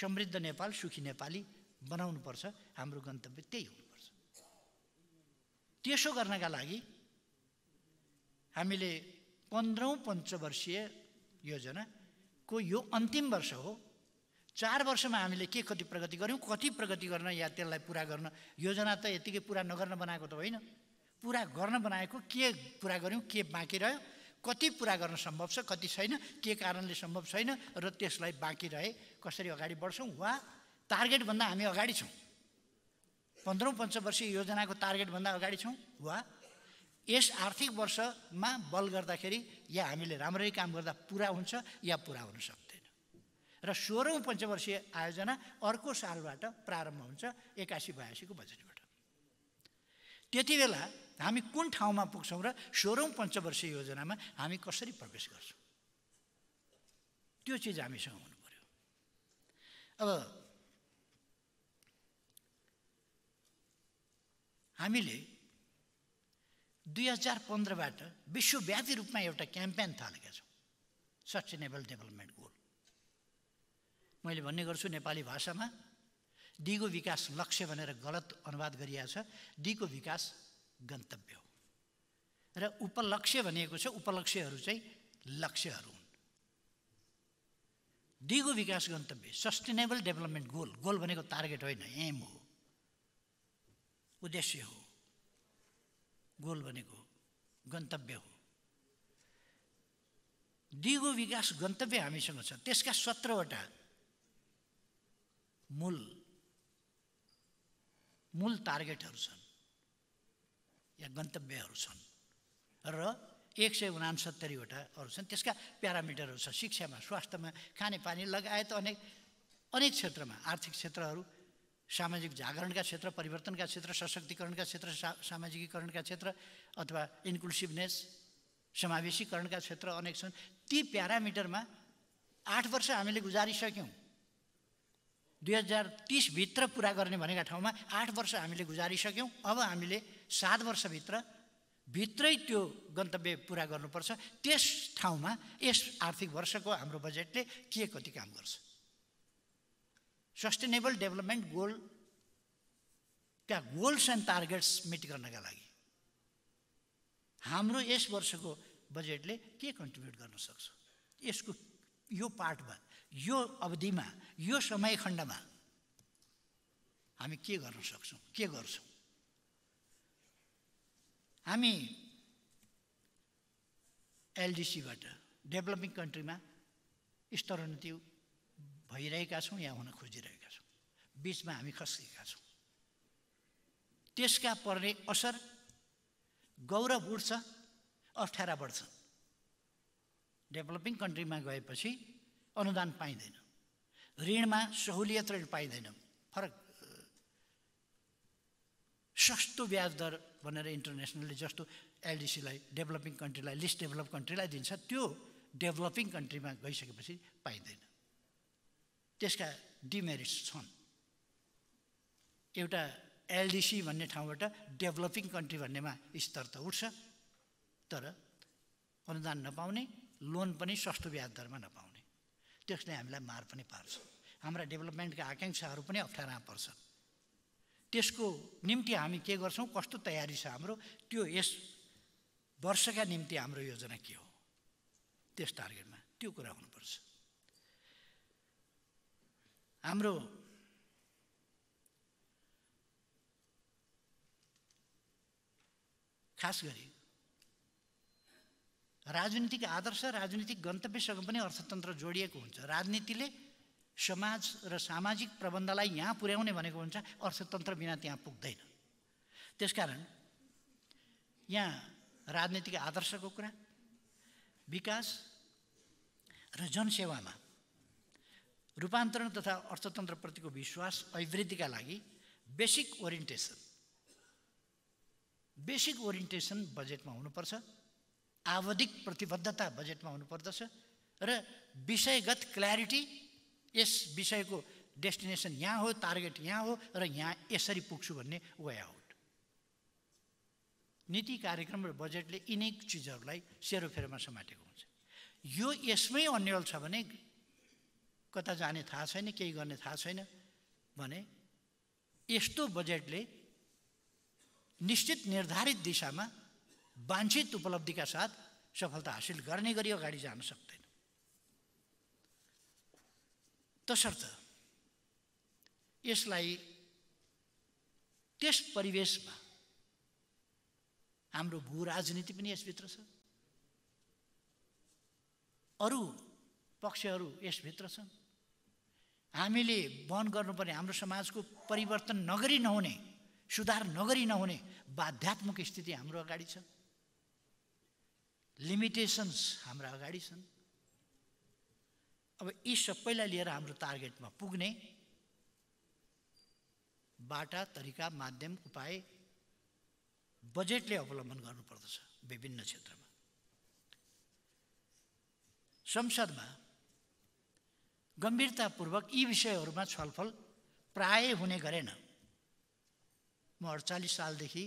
समृद्ध नेपाल सुखी नेपाली बनाउनुपर्छ हाम्रो गन्तव्य त्यही हुनुपर्छ त्यसो गर्नका लागि हामीले पन्ध्रौँ पञ्चवर्षीय योजनाको यो अन्तिम वर्ष हो चार वर्षमा हामीले के कति प्रगति गऱ्यौँ कति प्रगति गर्न या त्यसलाई पुरा गर्न योजना त यतिकै पुरा नगर्न बनाएको त होइन पुरा गर्न बनाएको के पुरा गऱ्यौँ के बाँकी रह्यो कति पुरा गर्न सम्भव छ कति छैन के कारणले सम्भव छैन र त्यसलाई बाँकी रहे कसरी अगाडि बढ्छौँ वा टार्गेटभन्दा हामी अगाडि छौँ पन्ध्रौँ पञ्चवर्षीय योजनाको टार्गेटभन्दा अगाडि छौँ वा यस आर्थिक वर्षमा बल गर्दाखेरि या हामीले राम्ररी काम गर्दा पुरा हुन्छ या पुरा हुन सक्दैन र सोह्रौँ पञ्चवर्षीय आयोजना अर्को सालबाट प्रारम्भ हुन्छ एक्कासी बयासीको बजेटबाट त्यति बेला हामी कुन ठाउँमा पुग्छौँ र सोह्रौँ पञ्चवर्षीय योजनामा हामी कसरी प्रवेश गर्छौँ त्यो चिज हामीसँग हुनु पऱ्यो अब हामीले दुई हजार पन्ध्रबाट विश्वव्यापी रूपमा एउटा क्याम्पेन थालेका छौँ सस्टेनेबल डेभलपमेन्ट गोल मैले भन्ने गर्छु नेपाली भाषामा दिगो विकास लक्ष्य भनेर गलत अनुवाद गरिएको छ दिगो विकास गन्तव्य हो र उपलक्ष्य भनिएको छ उपलक्ष्यहरू चाहिँ लक्ष्यहरू हुन् दिगो विकास गन्तव्य सस्टेनेबल डेभलपमेन्ट गोल गोल भनेको टार्गेट होइन एम हो उद्देश्य हो गोल भनेको गन्तव्य हो दिगो विकास गन्तव्य हामीसँग छ त्यसका सत्रवटा मूल मूल टार्गेटहरू छन् या गन्तव्यहरू छन् र एक सय उनासत्तरीवटा छन् त्यसका प्यारामिटरहरू छ शिक्षामा स्वास्थ्यमा खानेपानी लगायत अनेक अनेक क्षेत्रमा आर्थिक क्षेत्रहरू सामाजिक जागरणका क्षेत्र परिवर्तनका क्षेत्र सशक्तिकरणका क्षेत्र सा सामाजिकीकरणका क्षेत्र अथवा इन्क्लुसिभनेस समावेशीकरणका क्षेत्र अनेक छन् ती प्यारामिटरमा आठ वर्ष हामीले गुजारिसक्यौँ दुई हजार तिसभित्र पुरा गर्ने भनेका ठाउँमा आठ वर्ष हामीले गुजारिसक्यौँ अब हामीले सात वर्षभित्र भित्रै त्यो गन्तव्य पुरा गर्नुपर्छ त्यस ठाउँमा यस आर्थिक वर्षको हाम्रो बजेटले के कति काम गर्छ सस्टेनेबल डेभलपमेन्ट गोल गोलका गोल्स एन्ड टार्गेट्स मिट गर्नका लागि हाम्रो यस वर्षको बजेटले के कन्ट्रिब्युट गर्न सक्छ यसको यो पार्टमा यो अवधिमा यो समयखण्डमा हामी के गर्न सक्छौँ के गर्छौँ हामी एलडिसीबाट डेभलपिङ कन्ट्रीमा स्तरोन्नति भइरहेका छौँ या हुन खोजिरहेका छौँ बिचमा हामी खसिएका छौँ त्यसका पर्ने असर गौरव उठ्छ अप्ठ्यारा बढ्छ डेभलपिङ कन्ट्रीमा गएपछि अनुदान पाइँदैन ऋणमा सहुलियत ऋण पाइँदैन फरक सस्तो ब्याज दर भनेर इन्टरनेसनलले जस्तो एलडिसीलाई डेभलपिङ कन्ट्रीलाई लिस्ट डेभलप कन्ट्रीलाई दिन्छ त्यो डेभलपिङ कन्ट्रीमा गइसकेपछि पाइँदैन त्यसका डिमेरिट्स छन् एउटा एलडिसी भन्ने ठाउँबाट डेभलपिङ कन्ट्री भन्नेमा स्तर त उठ्छ तर अनुदान नपाउने लोन पनि सस्तो ब्याज दरमा नपाउने त्यसले हामीलाई मार पनि पार्छ हाम्रा डेभलपमेन्टका आकाङ्क्षाहरू पनि अप्ठ्यारामा पर्छन् त्यसको निम्ति हामी के गर्छौँ कस्तो तयारी छ हाम्रो त्यो यस वर्षका निम्ति हाम्रो योजना के हो त्यस टार्गेटमा त्यो कुरा हुनुपर्छ हाम्रो खास गरी राजनीतिक आदर्श राजनीतिक गन्तव्यसँग पनि अर्थतन्त्र जोडिएको हुन्छ राजनीतिले समाज र सामाजिक प्रबन्धलाई यहाँ पुर्याउने भनेको हुन्छ अर्थतन्त्र बिना त्यहाँ पुग्दैन त्यसकारण यहाँ राजनीतिक आदर्शको कुरा विकास र जनसेवामा रूपान्तरण तथा अर्थतन्त्रप्रतिको विश्वास अभिवृद्धिका लागि बेसिक ओरिएन्टेसन बेसिक ओरिएन्टेसन बजेटमा हुनुपर्छ आवधिक प्रतिबद्धता बजेटमा हुनुपर्दछ र विषयगत क्ल्यारिटी यस विषयको डेस्टिनेसन यहाँ हो टार्गेट यहाँ हो र यहाँ यसरी पुग्छु भन्ने वे आउट नीति कार्यक्रम र बजेटले यिनै चिजहरूलाई सेरोफेरोमा समातेको हुन्छ यो यसमै अन्यल छ भने कता जाने थाहा छैन केही गर्ने थाहा छैन भने यस्तो बजेटले निश्चित निर्धारित दिशामा वाञ्छित उपलब्धिका साथ सफलता हासिल गर्ने गरी अगाडि जान सक्दैन तसर्थ यसलाई त्यस परिवेशमा हाम्रो भू राजनीति पनि यसभित्र छ अरू पक्षहरू यसभित्र छन् हामीले वहन गर्नुपर्ने हाम्रो समाजको परिवर्तन नगरी नहुने सुधार नगरी नहुने बाध्यात्मक स्थिति हाम्रो अगाडि छ लिमिटेसन्स हाम्रा अगाडि छन् अब यी सबैलाई लिएर हाम्रो टार्गेटमा पुग्ने बाटा तरिका माध्यम उपाय बजेटले अवलम्बन गर्नुपर्दछ विभिन्न क्षेत्रमा संसदमा गम्भीरतापूर्वक यी विषयहरूमा छलफल प्राय हुने गरेन म अडचालिस सालदेखि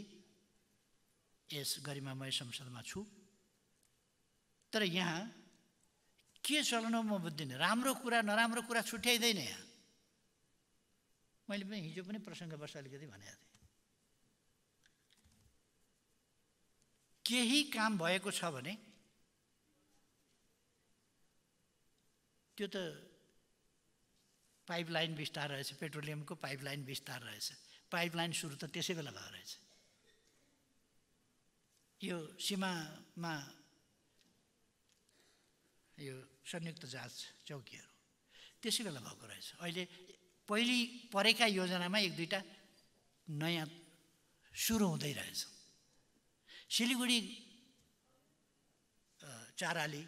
यस गरिमामय संसदमा छु तर यहाँ के चलाउनु म बुझ्दिनँ राम्रो कुरा नराम्रो कुरा छुट्याइँदैन यहाँ मैले पनि हिजो पनि प्रसङ्गवश अलिकति भनेको थिएँ केही काम भएको छ भने त्यो त पाइपलाइन विस्तार रहेछ पेट्रोलियमको पाइपलाइन विस्तार रहेछ पाइपलाइन सुरु त त्यसै बेला भएको रहेछ यो सीमामा यो संयुक्त जाँच चौकीहरू त्यसै बेला भएको रहेछ अहिले पहिले परेका योजनामा एक दुईवटा नयाँ सुरु हुँदै रहेछ सिलगढी चाराली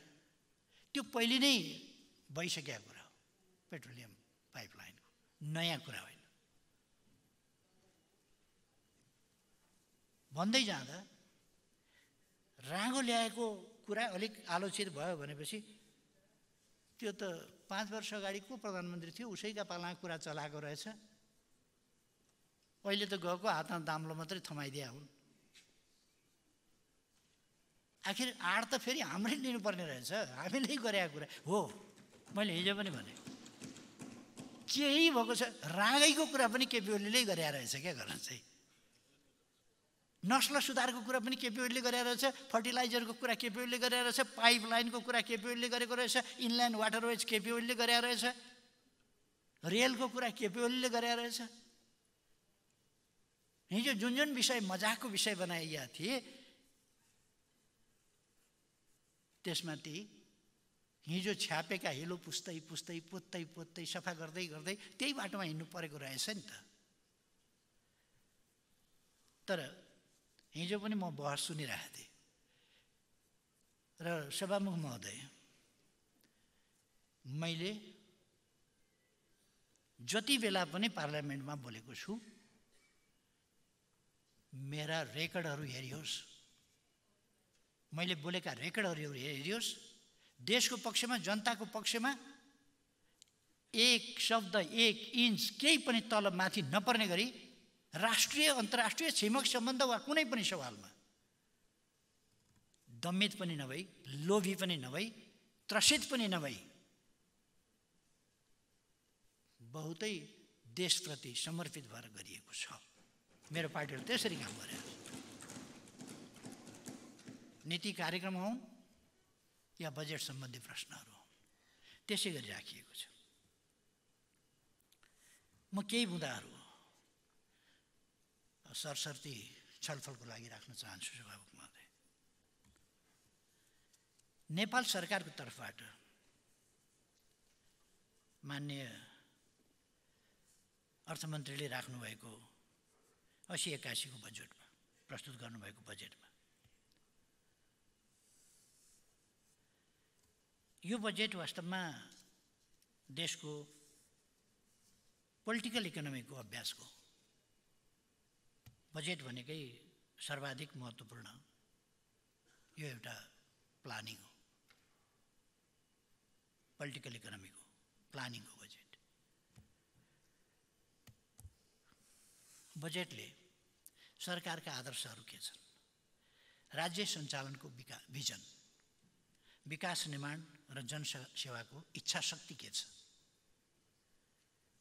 त्यो पहिले नै भइसकेको कुरा हो पेट्रोलियम पाइपलाइनको नयाँ कुरा होइन भन्दै जाँदा राँगो ल्याएको कुरा अलिक आलोचित भयो भनेपछि त्यो त पाँच वर्ष अगाडि को प्रधानमन्त्री थियो उसैका पालामा कुरा चलाएको रहेछ अहिले त गएको हातमा दाम्लो मात्रै थमाइदिया हुन् आखिर आड त फेरि हाम्रै लिनुपर्ने रहेछ हामीले गरेको कुरा हो मैले हिजो पनि भने केही भएको छ राँगैको कुरा पनि केपी ओलीले गरे रहेछ क्या घर चाहिँ नस्ल सुधारको कुरा पनि केपिओले गरेर रहेछ फर्टिलाइजरको कुरा केपिओले गरेर रहेछ पाइपलाइनको कुरा केपिओले गरेको रहेछ इनल्यान्ड वाटरवेज केपिओले गरेर रहेछ रेलको कुरा केपिओले गरेर रहेछ हिजो जुन जुन विषय मजाकको विषय बनाइएका थिए त्यसमाथि हिजो छ्यापेका हिलो पुस्तै पुस्तै पोत्तै पोत्तै सफा गर्दै गर्दै त्यही बाटोमा हिँड्नु परेको रहेछ नि त तर हिजो पनि म बहस सुनिरहेको थिएँ र सभामुख महोदय मैले जति बेला पनि पार्लियामेन्टमा बोलेको छु मेरा रेकर्डहरू हेरियोस् मैले बोलेका रेकर्डहरू हेरियोस् देशको पक्षमा जनताको पक्षमा एक शब्द एक इन्च केही पनि तल माथि नपर्ने गरी राष्ट्रिय अन्तर्राष्ट्रिय छिमेक सम्बन्ध वा कुनै पनि सवालमा दमित पनि नभई लोभी पनि नभई त्रसित पनि नभई बहुतै देशप्रति समर्पित भएर गरिएको छ मेरो पार्टीले त्यसरी काम गरे नीति कार्यक्रम हौ या बजेट सम्बन्धी प्रश्नहरू त्यसै गरी राखिएको छ म केही बुँदाहरू सरसर्ती छलफलको लागि राख्न चाहन्छु सभामुख महोदय नेपाल सरकारको तर्फबाट मान्य अर्थमन्त्रीले राख्नुभएको असी एक्कासीको बजेटमा प्रस्तुत गर्नुभएको बजेटमा यो बजेट वास्तवमा देशको पोलिटिकल इकोनोमीको अभ्यासको बजेट भनेकै सर्वाधिक महत्त्वपूर्ण यो एउटा प्लानिङ हो पोलिटिकल इकोनोमी हो प्लानिङ हो बजेट बजेटले सरकारका आदर्शहरू के छन् राज्य सञ्चालनको विका भिजन विकास निर्माण र जनसेवाको इच्छा शक्ति के छ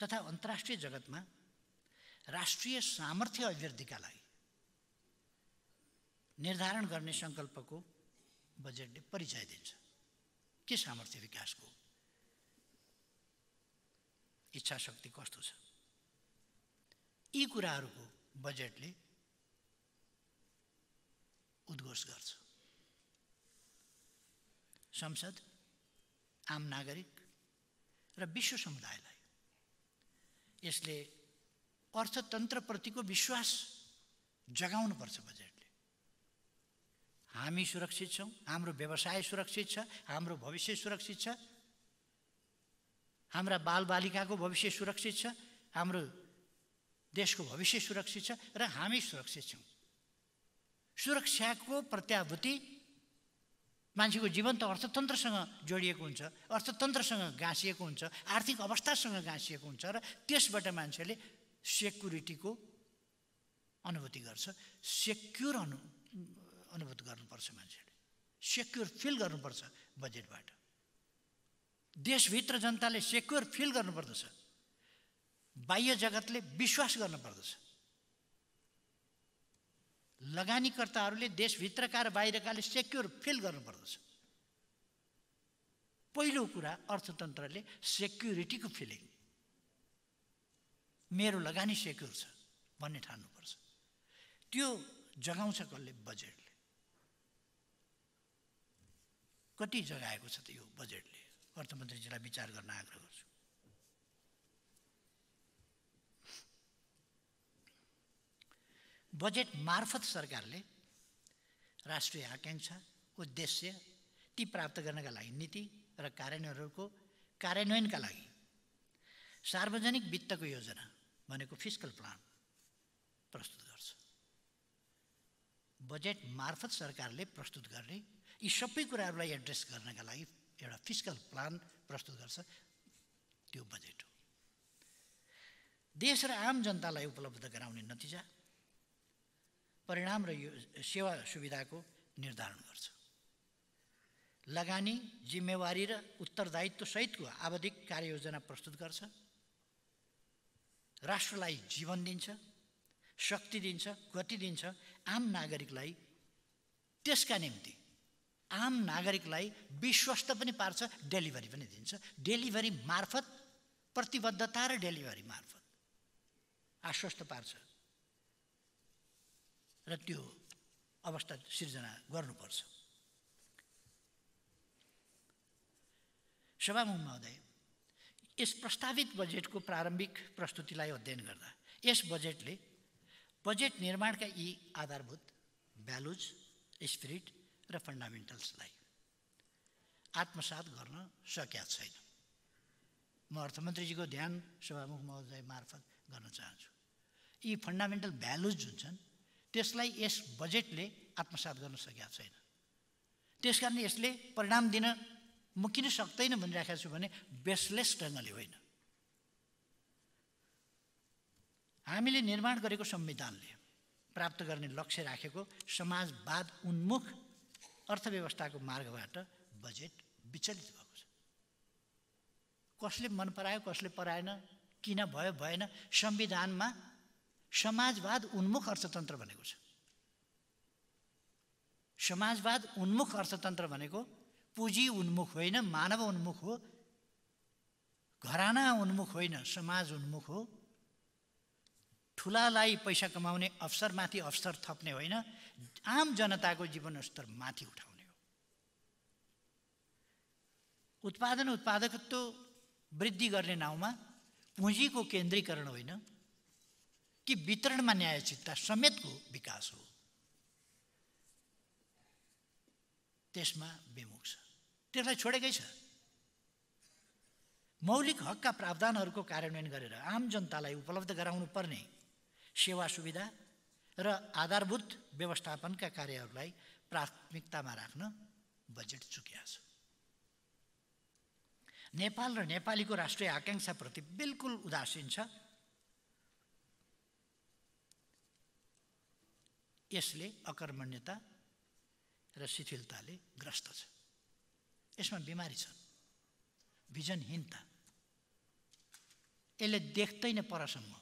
तथा अन्तर्राष्ट्रिय जगतमा राष्ट्रिय सामर्थ्य अभिवृद्धिका लागि निर्धारण गर्ने सङ्कल्पको बजेटले परिचय दिन्छ के सामर्थ्य विकासको इच्छा शक्ति कस्तो छ यी कुराहरूको बजेटले उद्घोष गर्छ संसद आम नागरिक र विश्व समुदायलाई यसले अर्थतन्त्रप्रतिको विश्वास जगाउनुपर्छ बजेटले हामी सुरक्षित छौँ हाम्रो व्यवसाय सुरक्षित छ हाम्रो भविष्य सुरक्षित छ हाम्रा बालबालिकाको भविष्य सुरक्षित छ हाम्रो देशको भविष्य सुरक्षित छ र हामी सुरक्षित छौँ सुरक्षाको प्रत्याभूति मान्छेको जीवन त अर्थतन्त्रसँग जोडिएको हुन्छ अर्थतन्त्रसँग गाँसिएको हुन्छ आर्थिक अवस्थासँग गाँसिएको हुन्छ र त्यसबाट मान्छेले सेक्युरिटीको अनुभूति गर्छ सेक्युर अनु अनुभूत गर्नुपर्छ मान्छेले सेक्युर फिल गर्नुपर्छ बजेटबाट देशभित्र जनताले सेक्युर फिल गर्नुपर्दछ बाह्य जगतले विश्वास गर्नुपर्दछ लगानीकर्ताहरूले देशभित्रका र बाहिरकाले सेक्युर फिल गर्नुपर्दछ पहिलो कुरा अर्थतन्त्रले सेक्युरिटीको फिलिङ मेरो लगानी सेक्युर छ भन्ने ठान्नुपर्छ त्यो जगाउँछ कसले बजेटले कति जगाएको छ त यो बजेटले अर्थमन्त्रीजीलाई विचार गर्न आग्रह गर्छु बजेट मार्फत सरकारले राष्ट्रिय आकाङ्क्षा उद्देश्य ती प्राप्त गर्नका लागि नीति र कार्यान्वयनहरूको कार्यान्वयनका लागि सार्वजनिक वित्तको योजना भनेको फिजिकल प्लान प्रस्तुत गर्छ बजेट मार्फत सरकारले प्रस्तुत गर्ने यी सबै कुराहरूलाई एड्रेस गर्नका लागि एउटा फिजिकल प्लान प्रस्तुत गर्छ त्यो बजेट हो देश र आम जनतालाई उपलब्ध गराउने नतिजा परिणाम र यो सेवा सुविधाको निर्धारण गर्छ लगानी जिम्मेवारी र उत्तरदायित्वसहितको आवधिक कार्ययोजना प्रस्तुत गर्छ राष्ट्रलाई जीवन दिन्छ शक्ति दिन्छ गति दिन्छ आम नागरिकलाई त्यसका निम्ति आम नागरिकलाई विश्वस्त पनि पार्छ डेलिभरी पनि दिन्छ डेलिभरी मार्फत प्रतिबद्धता र डेलिभरी मार्फत आश्वस्त पार्छ र त्यो अवस्था सिर्जना गर्नुपर्छ सभामुख महोदय यस प्रस्तावित बजेटको प्रारम्भिक प्रस्तुतिलाई अध्ययन गर्दा यस बजेटले बजेट निर्माणका यी आधारभूत भ्यालुज स्पिरिट र फन्डामेन्टल्सलाई आत्मसात गर्न सकेका छैन म अर्थमन्त्रीजीको ध्यान सभामुख महोदय मार्फत गर्न चाहन्छु यी फन्डामेन्टल भ्यालुज जुन छन् त्यसलाई यस बजेटले आत्मसात गर्न सकेका छैन त्यस कारण यसले परिणाम दिन म किन सक्दैन भनिराखेको छु भने बेसलेस ढङ्गले होइन हामीले निर्माण गरेको संविधानले प्राप्त गर्ने लक्ष्य राखेको समाजवाद उन्मुख अर्थव्यवस्थाको मार्गबाट बजेट विचलित भएको छ कसले मन परायो कसले पराएन किन भयो भएन संविधानमा समाजवाद उन्मुख अर्थतन्त्र भनेको छ समाजवाद उन्मुख अर्थतन्त्र भनेको पुँजी उन्मुख होइन मानव उन्मुख हो घराना उन्मुख होइन समाज उन्मुख हो ठुलालाई पैसा कमाउने अवसरमाथि अवसर थप्ने होइन आम जनताको जीवन स्तर माथि उठाउने हो उत्पादन उत्पादकत्व वृद्धि गर्ने नाउँमा पुँजीको केन्द्रीकरण होइन कि वितरणमा न्यायचितता समेतको विकास हो त्यसमा विमुख छ त्यसलाई छोडेकै छ मौलिक हकका प्रावधानहरूको कार्यान्वयन गरेर आम जनतालाई उपलब्ध गराउनु पर्ने सेवा सुविधा र आधारभूत व्यवस्थापनका कार्यहरूलाई प्राथमिकतामा राख्न बजेट चुकिया छ नेपाल र नेपालीको राष्ट्रिय आकाङ्क्षाप्रति बिल्कुल उदासीन छ यसले अकर्मण्यता र शिथिलताले ग्रस्त छ यसमा बिमारी छन् भिजनहीनता यसले देख्दैन परसम्म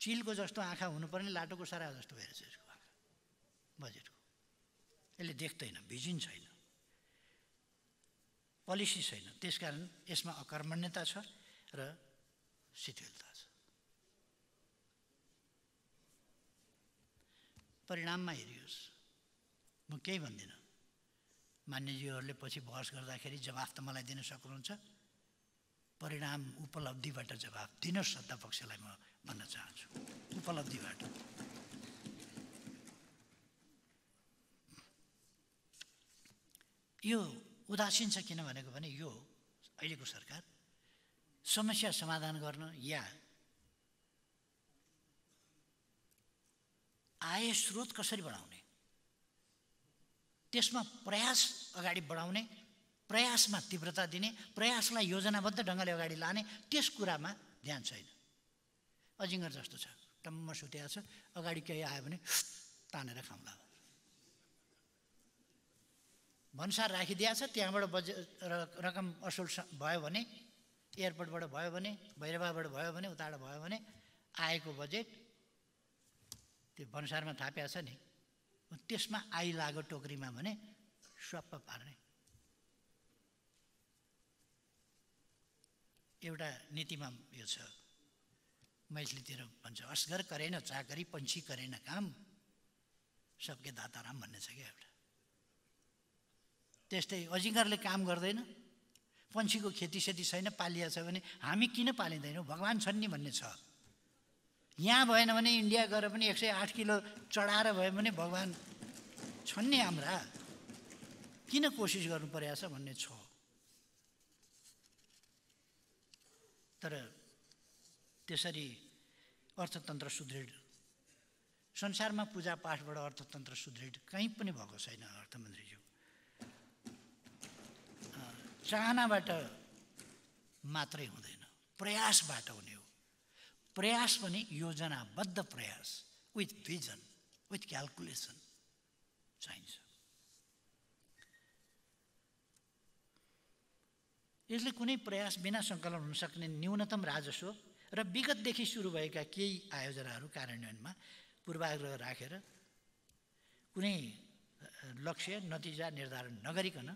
चिलको जस्तो आँखा हुनुपर्ने लाटोको सारा जस्तो भइरहेछ यसको आँखा बजेटको यसले देख्दैन भिजिन छैन पोलिसी छैन त्यस कारण यसमा अकर्मण्यता छ र शिथिलता छ परिणाममा हेरियोस् म केही भन्दिनँ मान्यज्यूहरूले पछि बहस गर्दाखेरि जवाफ त मलाई दिन सक्नुहुन्छ परिणाम उपलब्धिबाट जवाफ दिनुहोस् पक्षलाई म भन्न चाहन्छु उपलब्धिबाट यो उदासीन छ किन भनेको भने यो अहिलेको सरकार समस्या समाधान गर्न या आय स्रोत कसरी बढाउने त्यसमा प्रयास अगाडि बढाउने प्रयासमा तीव्रता दिने प्रयासलाई योजनाबद्ध ढङ्गले अगाडि लाने त्यस कुरामा ध्यान छैन अजिङ्गर जस्तो छ टम्म सुतेको छ अगाडि केही आयो भने तानेर खाउँला भन्सार राखिदिएको छ त्यहाँबाट बजे रकम असुल भयो भने एयरपोर्टबाट भयो भने भैरवाबाट भयो भने उताबाट भयो भने आएको बजेट त्यो भन्सारमा थापिया छ नि त्यसमा आइ लाग्यो टोकरीमा भने स्वाप्प पार्ने एउटा नीतिमा यो छ मैथिलीतिर भन्छ असगर करेन चाकरी पन्छी करेन काम सबके दाताराम भन्ने छ क्या एउटा त्यस्तै अजिङ्गरले काम गर्दैन पन्छीको खेतीसेती छैन पालिया छ भने हामी किन पालिँदैनौँ भगवान् छन् नि भन्ने छ यहाँ भएन भने इन्डिया गएर पनि एक सय आठ किलो चढाएर भए पनि भगवान् छन् नि हाम्रा किन कोसिस गर्नु पर्या छ भन्ने छ तर त्यसरी अर्थतन्त्र सुदृढ संसारमा पूजापाठबाट अर्थतन्त्र सुदृढ कहीँ पनि भएको छैन अर्थमन्त्रीज्यू चाहनाबाट मात्रै हुँदैन प्रयासबाट हुने प्रयास भने योजनाबद्ध प्रयास विथ भिजन विथ क्यालकुलेसन चाहिन्छ यसले कुनै प्रयास बिना सङ्कलन हुन सक्ने न्यूनतम राजस्व र विगतदेखि सुरु भएका केही आयोजनाहरू कार्यान्वयनमा पूर्वाग्रह राखेर रा। कुनै लक्ष्य नतिजा निर्धारण नगरिकन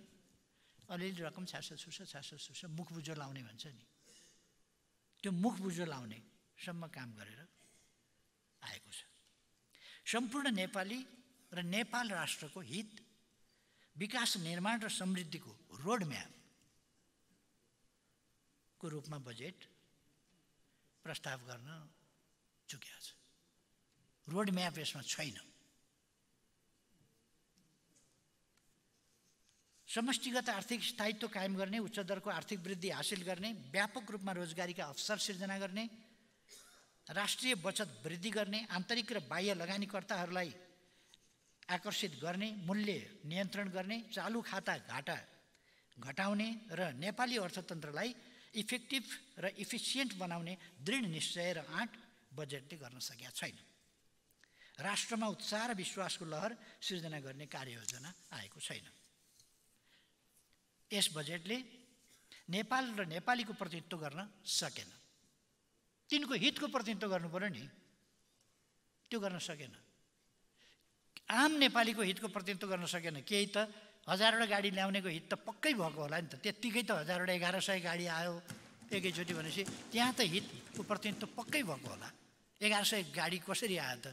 अलिअलि रकम छासो छुसो छासो छुस मुख बुझो लाउने भन्छ नि त्यो मुख बुझो लाउने सम्म काम गरेर आएको छ सम्पूर्ण नेपाली र नेपाल राष्ट्रको हित विकास निर्माण र समृद्धिको रोडम्यापको रूपमा बजेट प्रस्ताव गर्न चुकेको छ रोडम्याप यसमा छैन समष्टिगत आर्थिक स्थायित्व कायम गर्ने उच्च दरको आर्थिक वृद्धि हासिल गर्ने व्यापक रूपमा रोजगारीका अवसर सिर्जना गर्ने राष्ट्रिय बचत वृद्धि गर्ने आन्तरिक र बाह्य लगानीकर्ताहरूलाई आकर्षित गर्ने मूल्य नियन्त्रण गर्ने चालु खाता घाटा घटाउने र नेपाली अर्थतन्त्रलाई इफेक्टिभ र इफिसियन्ट बनाउने दृढ निश्चय र आँट बजेटले गर्न सकेका छैन राष्ट्रमा उत्साह र विश्वासको लहर सृजना गर्ने कार्ययोजना आएको छैन यस बजेटले नेपाल र नेपालीको प्रतिनिधित्व गर्न सकेन तिनको हितको प्रतिनिधित्व गर्नु पऱ्यो नि त्यो गर्न सकेन आम नेपालीको हितको प्रतिनिधित्व गर्न सकेन केही त हजारवटा गाडी ल्याउनेको हित त पक्कै भएको होला नि त त्यत्तिकै त हजारवटा एघार सय गाडी आयो एकैचोटि भनेपछि त्यहाँ त हितको प्रतिनिधित्व पक्कै भएको होला एघार सय गाडी कसरी आयो त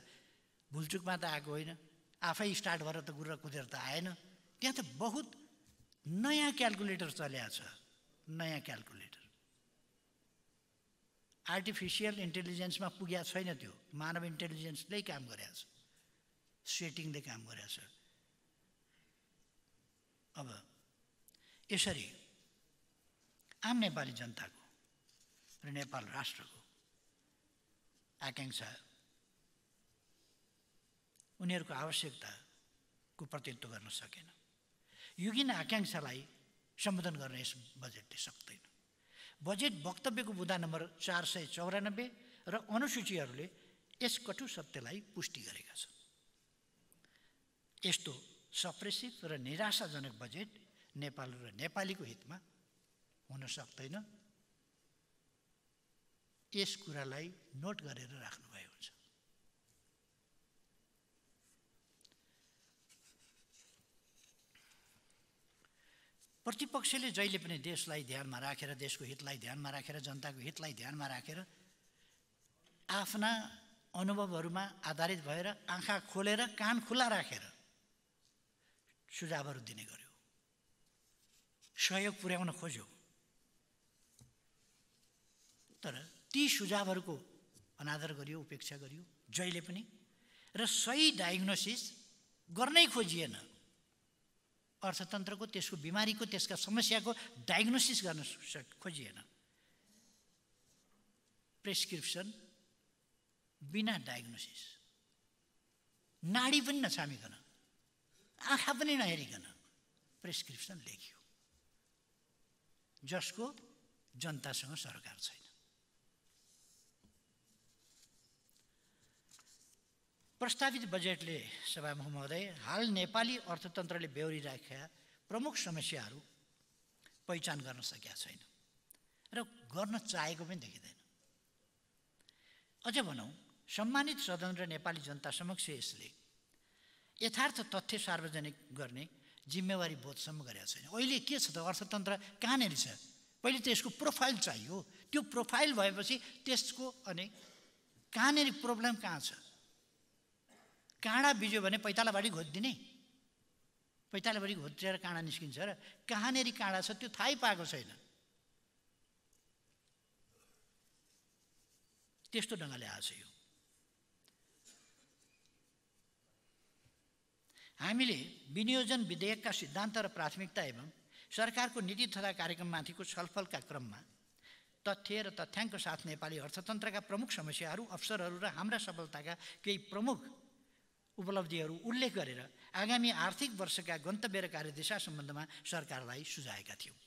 भुलचुकमा त आएको होइन आफै स्टार्ट भएर त गुरेर कुदेर त आएन त्यहाँ त बहुत नयाँ क्यालकुलेटर चल्याएको छ नयाँ क्यालकुलेटर आर्टिफिसियल इन्टेलिजेन्समा पुगेको छैन त्यो मानव इन्टेलिजेन्सले काम गरेको छ स्वेटिङले काम गरेको छ अब यसरी आम नेपाली जनताको र नेपाल राष्ट्रको आकाङ्क्षा उनीहरूको आवश्यकताको प्रतित्व गर्न सकेन युगिन आकाङ्क्षालाई सम्बोधन गर्न यस बजेटले सक्दैन बजेट वक्तव्यको बुदा नम्बर चार सय चौरानब्बे र अनुसूचीहरूले यस कटु सत्यलाई पुष्टि गरेका छन् यस्तो सप्रेसिभ र निराशाजनक बजेट नेपाल र नेपालीको हितमा हुन सक्दैन यस कुरालाई नोट गरेर राख्नुभएको हुन्छ प्रतिपक्षले जहिले पनि देशलाई ध्यानमा राखेर देशको हितलाई ध्यानमा राखेर जनताको हितलाई ध्यानमा राखेर आफ्ना अनुभवहरूमा आधारित भएर आँखा खोलेर कान खुला राखेर सुझावहरू दिने गर्यो सहयोग पुर्याउन खोज्यो तर ती सुझावहरूको अनादर गरियो उपेक्षा गरियो जहिले पनि र सही डायग्नोसिस गर्नै खोजिएन अर्थतन्त्रको त्यसको बिमारीको त्यसका समस्याको डायग्नोसिस गर्न खोजिएन प्रेसक्रिप्सन बिना डायग्नोसिस नाडी पनि नछामिकन आँखा पनि नहेरिकन प्रेसक्रिप्सन लेखियो जसको जनतासँग सरकार छैन प्रस्तावित बजेटले सभामुख महोदय हाल नेपाली अर्थतन्त्रले बेहोरिराखेका प्रमुख समस्याहरू पहिचान गर्न सकेका छैन र गर्न चाहेको पनि देखिँदैन अझ भनौँ सम्मानित सदन र नेपाली जनता समक्ष यसले यथार्थ तथ्य सार्वजनिक गर्ने जिम्मेवारी बोधसम्म गरेका छैन अहिले के छ त अर्थतन्त्र कहाँनिर छ पहिले त यसको प्रोफाइल चाहियो त्यो प्रोफाइल भएपछि त्यसको अनि कहाँनिर प्रब्लम कहाँ छ काँडा बिज्यो भने पैतालाभरि घोजिदिने पैतालाबारी घोचेर काँडा निस्किन्छ र कहाँनिर काँडा छ त्यो थाहै पाएको छैन त्यस्तो ढङ्गले आएको छ यो हामीले विनियोजन विधेयकका सिद्धान्त र प्राथमिकता एवं सरकारको नीति तथा कार्यक्रममाथिको छलफलका क्रममा तथ्य र तथ्याङ्कको साथ नेपाली अर्थतन्त्रका प्रमुख समस्याहरू अवसरहरू र हाम्रा सफलताका केही प्रमुख उपलब्धिहरू उल्लेख गरेर आगामी आर्थिक वर्षका गन्तव्य र कार्यदिशा सम्बन्धमा सरकारलाई सुझाएका थियौँ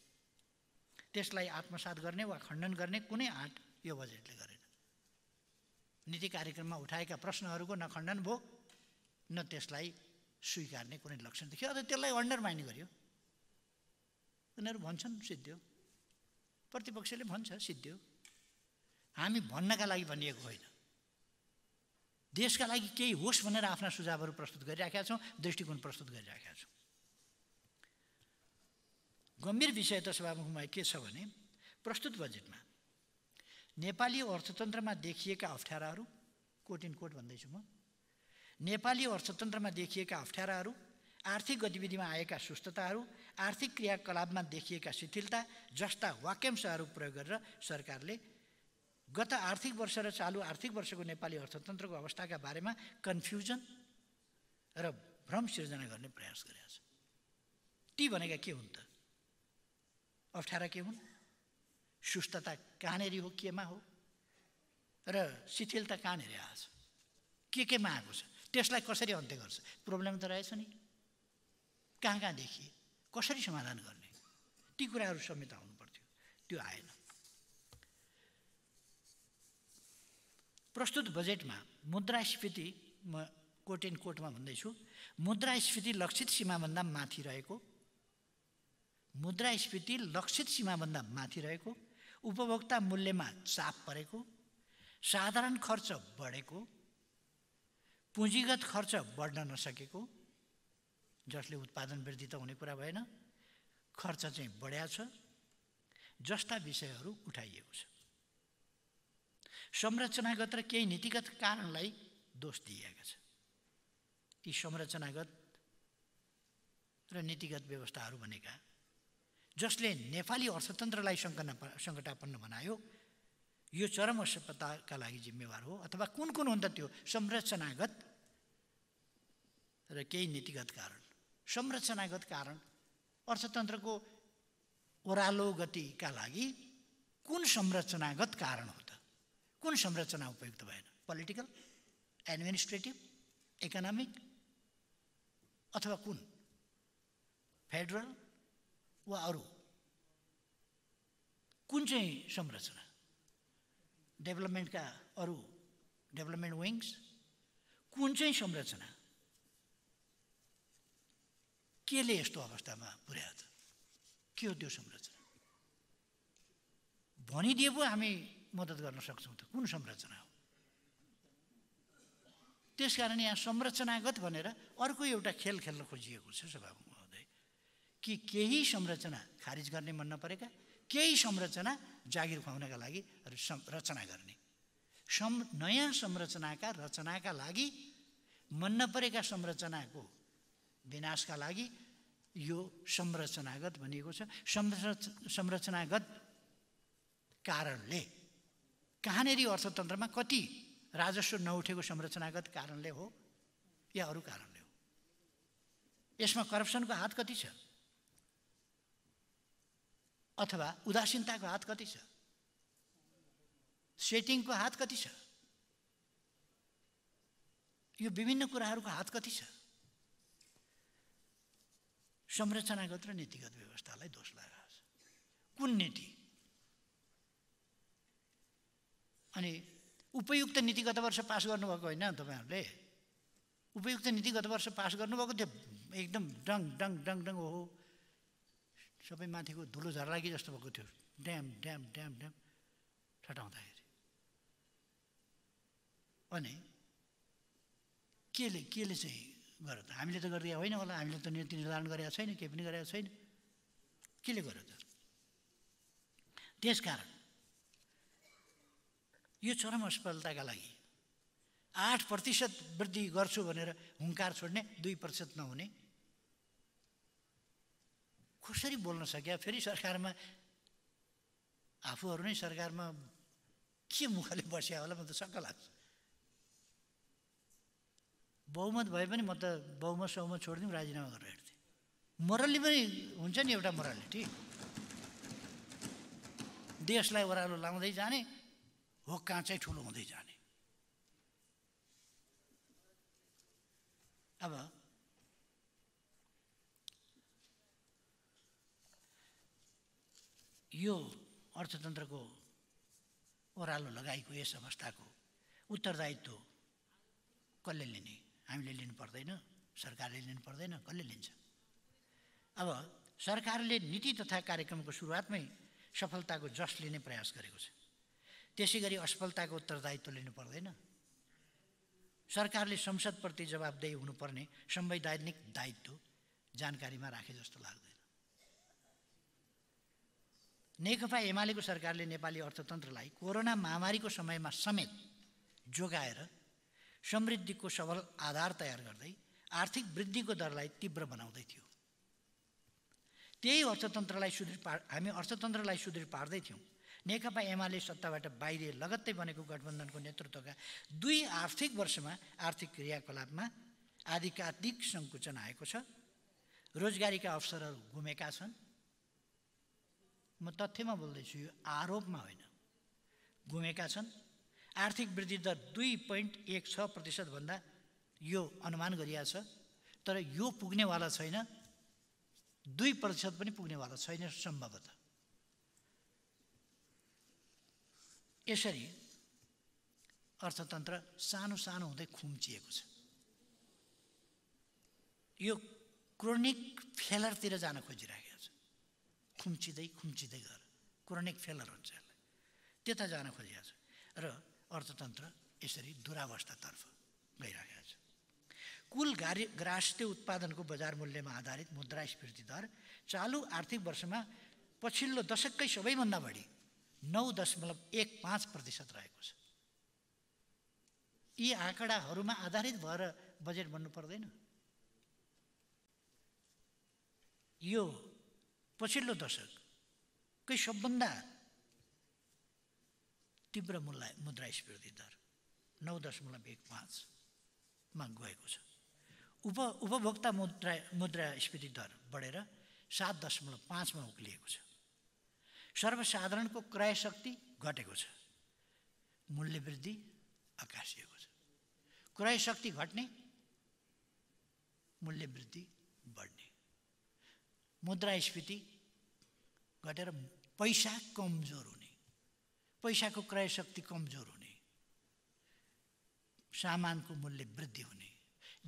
त्यसलाई आत्मसात गर्ने वा खण्डन गर्ने कुनै आँट यो बजेटले गरेन नीति कार्यक्रममा उठाएका प्रश्नहरूको न खण्डन भयो न त्यसलाई स्वीकार्ने कुनै लक्षण देखियो अथवा त्यसलाई अन्डरमाइन गरियो उनीहरू भन्छन् सिद्धियो प्रतिपक्षले भन्छ सिद्धियो हामी भन्नका लागि भनिएको होइन देशका लागि केही होस् भनेर आफ्ना सुझावहरू प्रस्तुत गरिराखेका छौँ दृष्टिकोण प्रस्तुत गरिराखेका छौँ गम्भीर विषय त सभामुखमा के छ भने प्रस्तुत बजेटमा नेपाली अर्थतन्त्रमा देखिएका अप्ठ्याराहरू कोट इन कोट भन्दैछु म नेपाली अर्थतन्त्रमा देखिएका अप्ठ्याराहरू आर्थिक गतिविधिमा आएका सुस्तताहरू आर्थिक क्रियाकलापमा देखिएका शिथिलता जस्ता वाक्यांशहरू प्रयोग गरेर सरकारले गत आर्थिक वर्ष र चालु आर्थिक वर्षको नेपाली अर्थतन्त्रको अवस्थाका बारेमा कन्फ्युजन र भ्रम सिर्जना गर्ने प्रयास गरेका छ ती भनेका के हुन् त अप्ठ्यारा के हुन् सुस्तता कहाँनेरि हो केमा हो र शिथिलता कहाँनिर आएछ के केमा आएको छ त्यसलाई कसरी अन्त्य गर्छ प्रब्लम त रहेछ नि कहाँ कहाँ देखिए कसरी समाधान गर्ने ती कुराहरू समेत आउनु पर्थ्यो त्यो आएन प्रस्तुत बजेटमा मुद्रास्फीति म कोट एन्ड कोटमा भन्दैछु मुद्रास्फीति लक्षित सीमाभन्दा माथि रहेको मुद्रास्फीति लक्षित सीमाभन्दा माथि रहेको उपभोक्ता मूल्यमा चाप परेको साधारण खर्च बढेको पुँजीगत खर्च बढ्न नसकेको जसले उत्पादन वृद्धि त हुने कुरा भएन खर्च चाहिँ बढ्या छ जस्ता विषयहरू उठाइएको छ संरचनागत र केही नीतिगत कारणलाई दोष दिइएको छ यी संरचनागत र नीतिगत व्यवस्थाहरू भनेका जसले नेपाली अर्थतन्त्रलाई सङ्कना सङ्कटापन्न बनायो यो चरम असफलताका लागि जिम्मेवार हो अथवा कुन कुन हुन् त त्यो संरचनागत र केही नीतिगत कारण संरचनागत कारण अर्थतन्त्रको ओह्रालो गतिका लागि कुन संरचनागत कारण हो कुन संरचना उपयुक्त भएन पोलिटिकल एडमिनिस्ट्रेटिभ इकोनोमिक अथवा कुन फेडरल वा अरू कुन चाहिँ संरचना डेभलपमेन्टका अरू डेभलपमेन्ट विङ्स कुन चाहिँ संरचना केले यस्तो अवस्थामा पुर्यायो त के हो त्यो संरचना भनिदिए पो हामी मद्दत गर्न सक्छौँ त कुन संरचना हो त्यस कारण यहाँ संरचनागत भनेर अर्को एउटा खेल खेल्न खोजिएको छ सभा महोदय कि केही संरचना खारिज गर्ने मन नपरेका केही संरचना जागिर खुवाउनका लागि रचना गर्ने सम् नयाँ संरचनाका रचनाका लागि मन नपरेका संरचनाको विनाशका लागि यो संरचनागत भनिएको छ संरचनागत कारणले कहाँनेरि अर्थतन्त्रमा कति राजस्व नउठेको संरचनागत कारणले हो या अरू कारणले हो यसमा करप्सनको हात कति छ अथवा उदासीनताको हात कति छ सेटिङको हात कति छ यो विभिन्न कुराहरूको हात कति छ संरचनागत र नीतिगत व्यवस्थालाई दोष लागेको छ कुन नीति अनि उपयुक्त नीति गत वर्ष पास गर्नुभएको होइन तपाईँहरूले उपयुक्त नीति गत वर्ष पास गर्नुभएको थियो एकदम डङ डङ डङ डङ हो सबै माथिको धुलो झर्लागी जस्तो भएको थियो ड्याम ड्याम ड्याम ड्याम ठटाउँदाखेरि अनि केले केले चाहिँ गर त हामीले त गरिदिएको होइन होला हामीले त नीति निर्धारण गरेका छैन केही पनि गरेका छैन केले गर्यो त त्यसकारण यो चरम असफलताका लागि आठ प्रतिशत वृद्धि गर्छु भनेर हुङ्कार छोड्ने दुई प्रतिशत नहुने कसरी बोल्न सक्यो फेरि सरकारमा आफूहरू नै सरकारमा के मुखले बस्या होला म त सक्क लाग्छ बहुमत भए पनि म त बहुमत सहुमत छोडिदिउँ राजीनामा गरेर हेर्थेँ मरली पनि हुन्छ नि एउटा मोरालिटी देशलाई ओह्रालो लाउँदै जाने हो चाहिँ ठुलो हुँदै जाने अब यो अर्थतन्त्रको ओह्रालो लगाएको यस अवस्थाको उत्तरदायित्व कसले लिने हामीले लिनु पर्दैन सरकारले लिनु पर्दैन कसले लिन्छ अब सरकारले नीति तथा कार्यक्रमको सुरुवातमै सफलताको जस लिने प्रयास गरेको छ त्यसै गरी असफलताको उत्तरदायित्व लिनु पर्दैन सरकारले संसदप्रति जवाबदेही हुनुपर्ने संवैधानिक दायित्व जानकारीमा राखे जस्तो लाग्दैन नेकपा एमालेको सरकारले नेपाली अर्थतन्त्रलाई कोरोना महामारीको समयमा समेत जोगाएर समृद्धिको सबल आधार तयार गर्दै आर्थिक वृद्धिको दरलाई तीव्र बनाउँदै थियो त्यही अर्थतन्त्रलाई सुदृढ पा हामी अर्थतन्त्रलाई सुदृढ पार्दै थियौँ नेकपा एमाले सत्ताबाट बाहिरिए लगत्तै बनेको गठबन्धनको नेतृत्वका दुई आर्थिक वर्षमा आर्थिक क्रियाकलापमा आधिकाधिक सङ्कुचन आएको छ रोजगारीका अवसरहरू गुमेका छन् म तथ्यमा बोल्दैछु यो आरोपमा होइन गुमेका छन् आर्थिक वृद्धि दर दुई पोइन्ट एक छ प्रतिशतभन्दा यो अनुमान गरिएको छ तर यो पुग्नेवाला छैन दुई प्रतिशत पनि पुग्नेवाला छैन सम्भवतः यसरी अर्थतन्त्र सानो सानो हुँदै खुम्चिएको छ यो क्रोनिक फेलरतिर जान खोजिराखेको छ खुम्चिँदै खुम्चिँदै गएर क्रोनिक फेलर हुन्छ यसलाई त्यता जान खोजिरहेको छ र अर्थतन्त्र यसरी दुरावस्थातर्फ गइरहेको छ कुल गारी उत्पादनको बजार मूल्यमा आधारित मुद्रास्फीति दर चालु आर्थिक वर्षमा पछिल्लो दशककै सबैभन्दा बढी नौ दशमलव एक पाँच प्रतिशत रहेको छ यी आँकडाहरूमा आधारित भएर बजेट बन्नु पर्दैन यो पछिल्लो दशककै सबभन्दा तीव्र मुद्रा मुद्रास्फीति दर नौ दशमलव एक पाँचमा गएको छ उप उपभोक्ता मुद्रा मुद्रास्फीति दर बढेर सात दशमलव पाँचमा उक्लिएको छ सर्वसाधारणको क्रय शक्ति घटेको छ मूल्य वृद्धि आकाशिएको छ क्रय शक्ति घट्ने मूल्य वृद्धि बढ्ने मुद्रास्फीति घटेर पैसा कमजोर हुने पैसाको क्रय शक्ति कमजोर हुने सामानको मूल्य वृद्धि हुने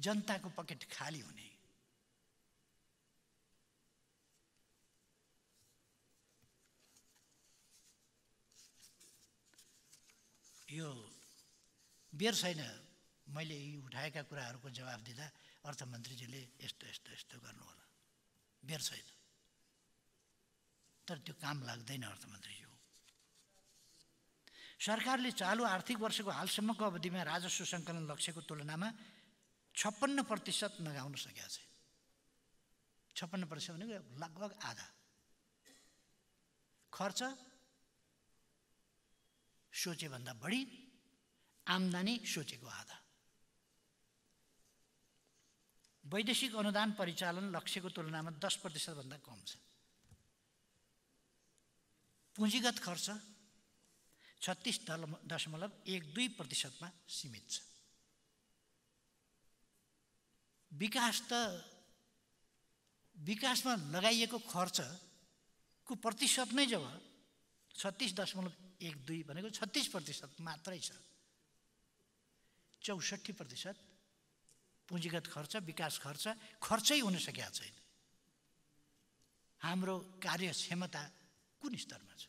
जनताको पकेट खाली हुने यो बेर छैन मैले यी उठाएका कुराहरूको जवाब दिँदा अर्थमन्त्रीजीले यस्तो यस्तो यस्तो गर्नु होला बेर छैन तर त्यो काम लाग्दैन अर्थमन्त्रीज्यू सरकारले चालु आर्थिक वर्षको हालसम्मको अवधिमा राजस्व सङ्कलन लक्ष्यको तुलनामा छप्पन्न प्रतिशत नगाउन सकेका छैन छप्पन्न प्रतिशत भनेको लगभग आधा खर्च सोचेभन्दा बढी आम्दानी सोचेको आधा वैदेशिक अनुदान परिचालन लक्ष्यको तुलनामा दस प्रतिशतभन्दा कम छ पुँजीगत खर्च छत्तिस दशमलव एक दुई प्रतिशतमा सीमित छ विकास त विकासमा लगाइएको खर्चको प्रतिशत नै जब छत्तिस दशमलव एक दुई भनेको छत्तिस प्रतिशत मात्रै छ चौसठी प्रतिशत पुँजीगत खर्च विकास खर्च खर्चै हुन सकेका छैन हाम्रो कार्यक्षमता कुन स्तरमा छ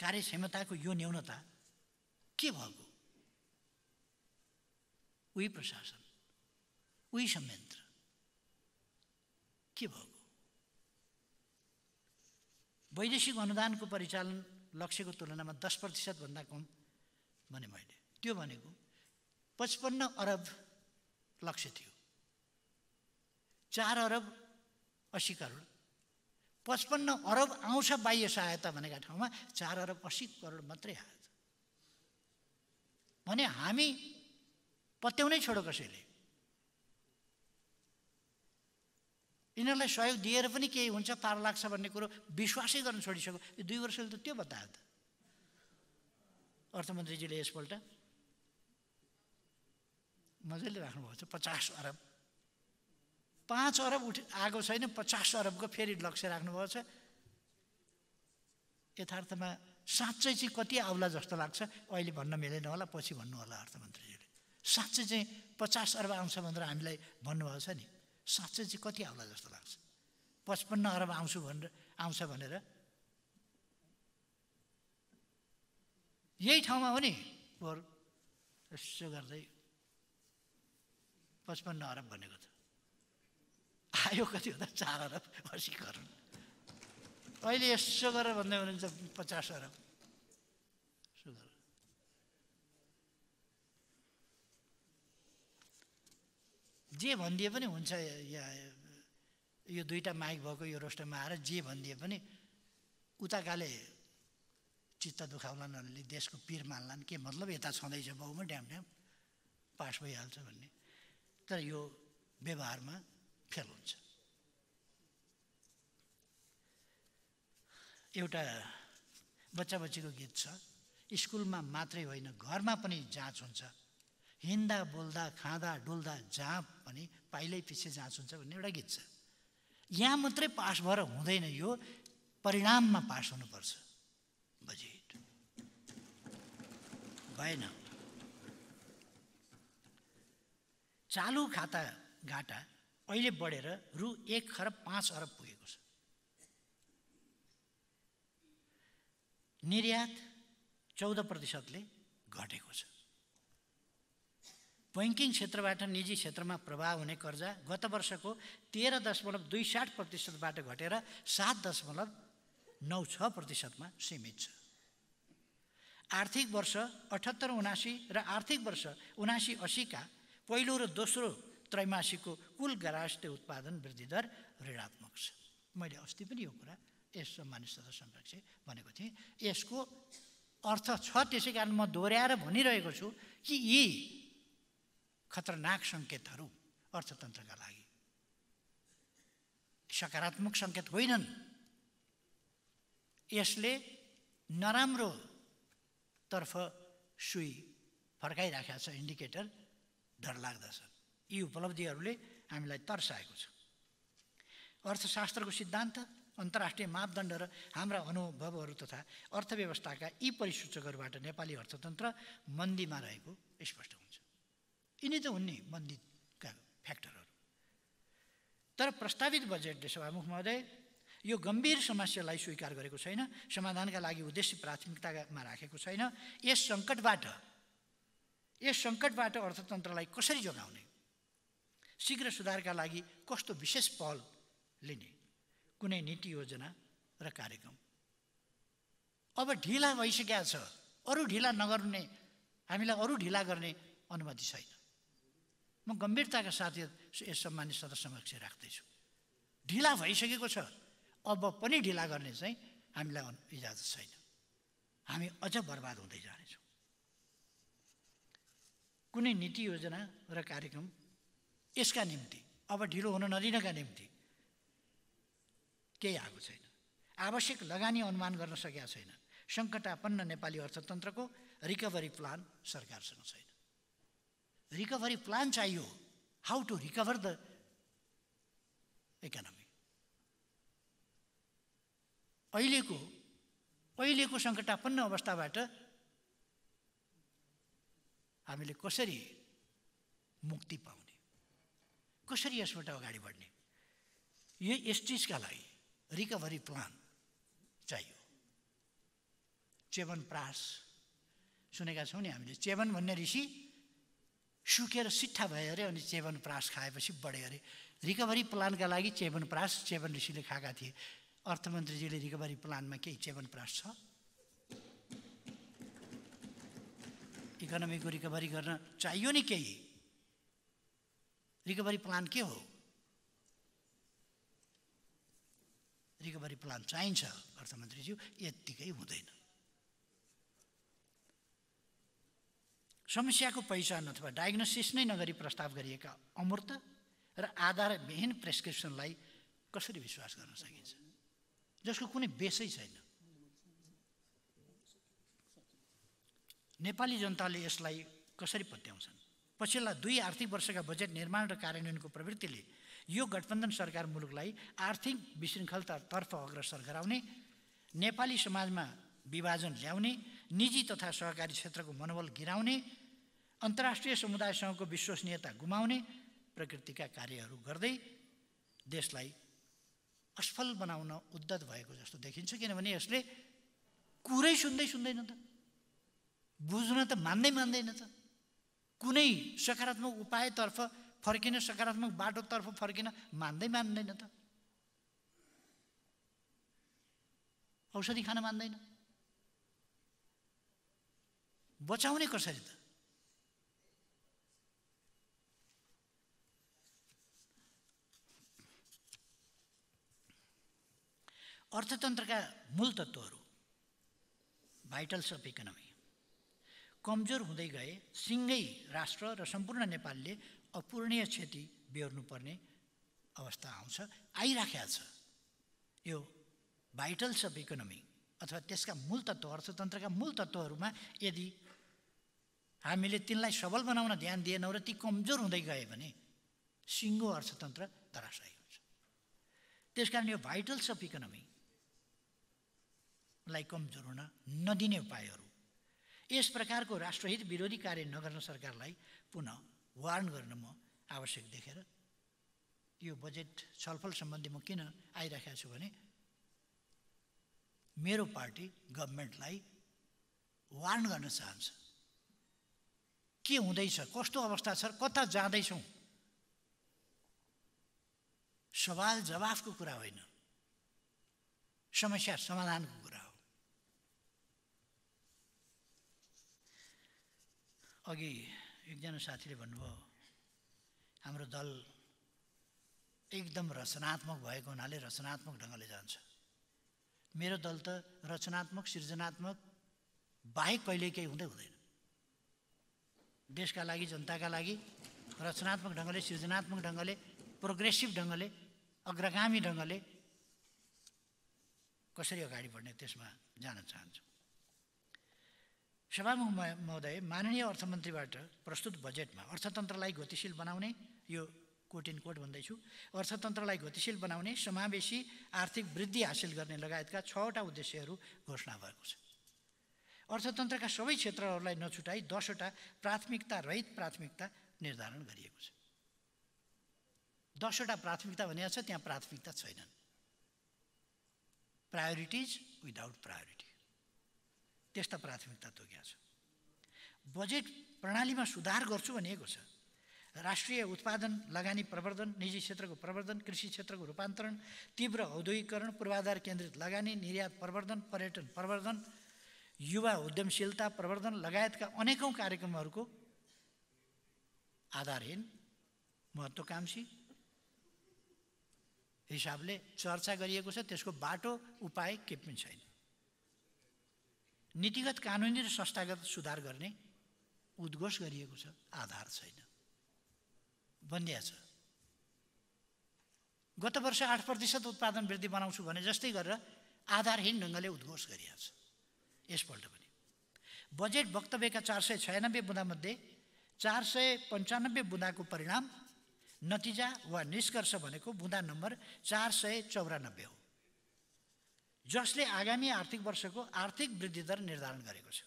कार्यक्षमताको यो न्यूनता के भएको उही प्रशासन उही संयन्त्र के भएको वैदेशिक अनुदानको परिचालन लक्ष्यको तुलनामा दस प्रतिशतभन्दा कम भने मैले त्यो भनेको पचपन्न अरब लक्ष्य थियो चार अरब असी करोड पचपन्न अरब आउँछ बाह्य सहायता भनेका ठाउँमा चार अरब असी करोड मात्रै आएछ भने हामी पत्याउनै छोडो कसैले यिनीहरूलाई सहयोग दिएर पनि केही हुन्छ तार लाग्छ भन्ने कुरो विश्वासै गर्न छोडिसक्यो यो दुई वर्षले त त्यो बतायो त अर्थमन्त्रीजीले यसपल्ट मजाले राख्नुभएको छ पचास अरब पाँच अरब उठ आएको छैन पचास अरबको फेरि लक्ष्य राख्नुभएको छ यथार्थमा साँच्चै चाहिँ कति आउला जस्तो लाग्छ अहिले भन्न मिलेन होला पछि भन्नु होला अर्थमन्त्रीजीले साँच्चै चाहिँ पचास अरब आउँछ भनेर हामीलाई भन्नुभएको छ नि साँच्चै चाहिँ कति आउला जस्तो लाग्छ पचपन्न अरब आउँछु भनेर आउँछ भनेर यही ठाउँमा हो नि पोहोर यसो गर्दै पचपन्न अरब भनेको त आयो कति हो त चार अरब असी करोड अहिले यसो गरेर भन्दै हुनुहुन्छ पचास अरब जे भनिदिए पनि हुन्छ या यो दुईवटा माइक भएको यो रोस्टरमा आएर जे भनिदिए पनि उताकाले चित्त दुखाउलान् अलिअलि देशको पिर मान्लान् के मतलब यता छँदैछ बाउमा ड्याम ड्याम पास भइहाल्छ भन्ने तर यो व्यवहारमा फेल हुन्छ एउटा बच्चा बच्चीको गीत छ स्कुलमा मात्रै होइन घरमा पनि जाँच हुन्छ हिँड्दा बोल्दा खाँदा डुल्दा जहाँ पनि पाइलै पछि जाँच हुन्छ भन्ने एउटा गीत छ यहाँ मात्रै पास भएर हुँदैन यो परिणाममा पास हुनुपर्छ बजेट भएन चालु खाता घाटा अहिले बढेर रु एक खरब पाँच अरब पुगेको छ निर्यात चौध प्रतिशतले घटेको छ ब्याङ्किङ क्षेत्रबाट निजी क्षेत्रमा प्रभाव हुने कर्जा गत वर्षको तेह्र दशमलव दुई साठ प्रतिशतबाट घटेर सात दशमलव नौ छ प्रतिशतमा सीमित छ आर्थिक वर्ष अठहत्तर उनासी र आर्थिक वर्ष उनासी असीका पहिलो र दोस्रो त्रैमासिकको कुल गराष्ट्रिय उत्पादन वृद्धि दर ऋणात्मक छ मैले अस्ति पनि यो कुरा यस सम्मानित सदस्य भनेको थिएँ यसको अर्थ छ त्यसै कारण म दोहोऱ्याएर भनिरहेको छु कि यी खतरनाक सङ्केतहरू अर्थतन्त्रका लागि सकारात्मक सङ्केत होइनन् यसले नराम्रो तर्फ सुई फर्काइराखेको छ इन्डिकेटर डर लाग्दछ यी उपलब्धिहरूले हामीलाई तर्साएको छ अर्थशास्त्रको सिद्धान्त अन्तर्राष्ट्रिय मापदण्ड र हाम्रा अनुभवहरू तथा अर्थव्यवस्थाका यी परिसूचकहरूबाट नेपाली अर्थतन्त्र मन्दीमा रहेको स्पष्ट हुन्छ यिनी त हुन् नि मन्दीका फ्याक्टरहरू तर प्रस्तावित बजेटले सभामुख महोदय यो गम्भीर समस्यालाई स्वीकार गरेको छैन समाधानका लागि उद्देश्य प्राथमिकतामा राखेको छैन यस सङ्कटबाट यस सङ्कटबाट अर्थतन्त्रलाई कसरी जोगाउने शीघ्र सुधारका लागि कस्तो विशेष पहल लिने कुनै नीति योजना र कार्यक्रम अब ढिला भइसकेको छ अरू ढिला नगर्ने हामीलाई अरू ढिला गर्ने अनुमति छैन म गम्भीरताका साथ यस सम्मानित सदस्य समक्ष राख्दैछु ढिला भइसकेको छ अब पनि ढिला गर्ने चाहिँ हामीलाई इजाजत छैन हामी अझ बर्बाद हुँदै जानेछौँ कुनै नीति योजना र कार्यक्रम यसका निम्ति अब ढिलो हुन नदिनका निम्ति केही आएको छैन आवश्यक लगानी अनुमान गर्न सकेका छैन सङ्कटापन्न नेपाली अर्थतन्त्रको रिकभरी प्लान सरकारसँग छैन रिकभरी प्लान चाहियो how to recover the economy अहिलेको अहिलेको सङ्कटापन्न अवस्थाबाट हामीले कसरी मुक्ति पाउने कसरी यसबाट अगाडि बढ्ने यो यस चिजका लागि रिकभरी प्लान चाहियो च्यवन प्रास सुनेका छौँ नि हामीले चेवन भन्ने ऋषि सुकेर सिट्ठा भयो अरे अनि प्रास खाएपछि बढ्यो अरे रिकभरी प्लानका लागि प्रास चेवन ऋषिले खाएका थिए अर्थमन्त्रीजीले रिकभरी प्लानमा केही प्रास छ इकोनोमीको रिकभरी गर्न चाहियो नि केही रिकभरी प्लान के हो रिकभरी प्लान चाहिन्छ अर्थमन्त्रीज्यू यत्तिकै हुँदैन समस्याको पहिचान अथवा डायग्नोसिस नै नगरी प्रस्ताव गरिएका अमूर्त र आधारविहीन प्रेसक्रिप्सनलाई कसरी विश्वास गर्न सकिन्छ जसको कुनै बेसै छैन नेपाली जनताले यसलाई कसरी पत्याउँछन् पछिल्ला दुई आर्थिक वर्षका बजेट निर्माण र कार्यान्वयनको प्रवृत्तिले यो गठबन्धन सरकार मुलुकलाई आर्थिक विशृङ्खलतातर्फ अग्रसर गराउने नेपाली समाजमा विभाजन ल्याउने निजी तथा सहकारी क्षेत्रको मनोबल गिराउने अन्तर्राष्ट्रिय समुदायसँगको विश्वसनीयता गुमाउने प्रकृतिका कार्यहरू गर्दै देशलाई असफल बनाउन उद्धत भएको जस्तो देखिन्छ किनभने यसले कुरै सुन्दै सुन्दैन त बुझ्न त मान्दै मान्दैन त कुनै सकारात्मक उपायतर्फ फर्किन सकारात्मक बाटोतर्फ फर्किन मान्दै मान्दैन त औषधि खान मान्दैन बचाउने कसरी त अर्थतन्त्रका मूल तत्त्वहरू भाइटल्स अफ इकोनोमी कमजोर हुँदै गए सिङ्गै राष्ट्र र सम्पूर्ण नेपालले अपूर्णीय क्षति बेहोर्नुपर्ने अवस्था आउँछ आइराखेको छ यो भाइटल्स अफ इकोनोमी अथवा त्यसका मूल तत्त्व अर्थतन्त्रका मूल तत्त्वहरूमा यदि हामीले तिनलाई सबल बनाउन ध्यान दिएनौँ र ती कमजोर हुँदै गए भने सिङ्गो अर्थतन्त्र धराशयी हुन्छ त्यस कारण यो भाइटल्स अफ इकोनोमी लाई कमजोर हुन नदिने उपायहरू यस प्रकारको राष्ट्रहित विरोधी कार्य नगर्न सरकारलाई पुनः वार्न गर्न म आवश्यक देखेर यो बजेट छलफल सम्बन्धी म किन आइराखेको छु भने मेरो पार्टी गभर्मेन्टलाई वार्न गर्न चाहन्छ के हुँदैछ कस्तो अवस्था छ कता जाँदैछौँ सवाल जवाफको कुरा होइन समस्या समाधानको कुरा अघि एकजना साथीले भन्नुभयो हाम्रो दल एकदम रचनात्मक भएको हुनाले रचनात्मक ढङ्गले जान्छ मेरो दल त रचनात्मक सृजनात्मक बाहेक कहिले केही हुँदै हुँदैन देशका लागि जनताका लागि रचनात्मक ढङ्गले सृजनात्मक ढङ्गले प्रोग्रेसिभ ढङ्गले अग्रगामी ढङ्गले कसरी अगाडि बढ्ने त्यसमा जान चाहन्छु सभामुख महोदय माननीय अर्थमन्त्रीबाट प्रस्तुत बजेटमा अर्थतन्त्रलाई गतिशील बनाउने यो कोट इन कोट भन्दैछु अर्थतन्त्रलाई गतिशील बनाउने समावेशी आर्थिक वृद्धि हासिल गर्ने लगायतका छवटा उद्देश्यहरू घोषणा भएको छ अर्थतन्त्रका सबै क्षेत्रहरूलाई नछुटाई दसवटा प्राथमिकता रहित प्राथमिकता निर्धारण गरिएको छ दसवटा प्राथमिकता भनिएको छ त्यहाँ प्राथमिकता छैनन् प्रायोरिटिज विदाउट प्रायोरिटी त्यस्ता प्राथमिकता तोकेका छ बजेट प्रणालीमा सुधार गर्छु भनिएको छ राष्ट्रिय उत्पादन लगानी प्रवर्धन निजी क्षेत्रको प्रवर्धन कृषि क्षेत्रको रूपान्तरण तीव्र औद्योगिकरण पूर्वाधार केन्द्रित लगानी निर्यात प्रवर्धन पर्यटन प्रवर्धन युवा उद्यमशीलता प्रवर्धन लगायतका अनेकौँ कार्यक्रमहरूको आधारहीन महत्त्वकांक्षी हिसाबले चर्चा गरिएको छ त्यसको बाटो उपाय के पनि छैन नीतिगत कानुनी र संस्थागत सुधार गर्ने उद्घोष गरिएको छ आधार छैन बन्या छ गत वर्ष आठ प्रतिशत उत्पादन वृद्धि बनाउँछु भने जस्तै गरेर आधारहीन ढङ्गले उद्घोष गरिएको छ यसपल्ट पनि बजेट वक्तव्यका चार सय छयानब्बे बुँदामध्ये चार सय पन्चानब्बे बुँदाको परिणाम नतिजा वा निष्कर्ष भनेको बुँदा नम्बर चार सय चौरानब्बे हो जसले आगामी आर्थिक वर्षको आर्थिक वृद्धि दर निर्धारण गरेको छ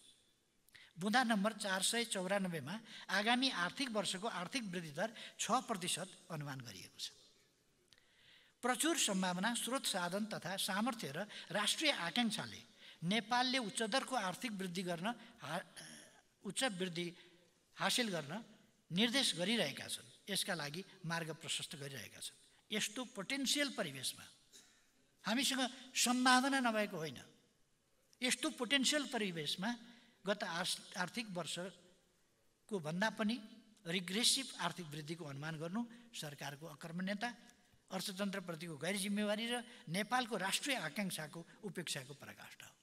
बुँदा नम्बर चार सय चौरानब्बेमा आगामी आर्थिक वर्षको आर्थिक वृद्धि दर छ प्रतिशत अनुमान गरिएको छ प्रचुर सम्भावना स्रोत साधन तथा सामर्थ्य र राष्ट्रिय आकाङ्क्षाले नेपालले उच्च दरको आर्थिक वृद्धि गर्न उच्च वृद्धि हासिल गर्न निर्देश गरिरहेका छन् यसका लागि मार्ग प्रशस्त गरिरहेका छन् यस्तो पोटेन्सियल परिवेशमा हामीसँग सम्भावना नभएको होइन यस्तो पोटेन्सियल परिवेशमा गत आर्थिक वर्षको भन्दा पनि रिग्रेसिभ आर्थिक वृद्धिको अनुमान गर्नु सरकारको अकर्मण्यता अर्थतन्त्रप्रतिको गैर जिम्मेवारी र नेपालको राष्ट्रिय आकाङ्क्षाको उपेक्षाको प्रकाष्ठ हो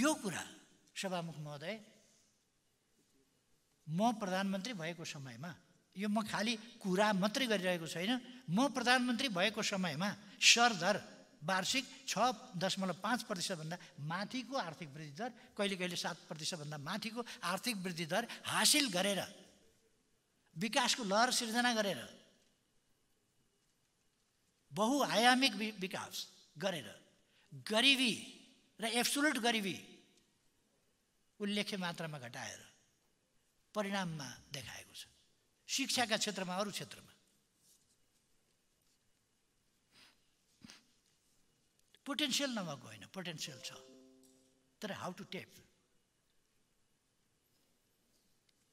यो कुरा सभामुख महोदय म प्रधानमन्त्री भएको समयमा यो म खालि कुरा मात्रै गरिरहेको छैन म प्रधानमन्त्री भएको समयमा सरदर वार्षिक छ दशमलव पाँच प्रतिशतभन्दा माथिको आर्थिक वृद्धि दर कहिले कहिले सात प्रतिशतभन्दा माथिको आर्थिक वृद्धि दर हासिल गरेर विकासको लहर सिर्जना गरेर बहुआयामिक विकास गरेर गरिबी र एब्सोल्युट गरिबी उल्लेख्य मात्रामा घटाएर परिणाममा देखाएको छ शिक्षाका क्षेत्रमा अरू क्षेत्रमा पोटेन्सियल नभएको होइन पोटेन्सियल छ तर हाउ टु टेप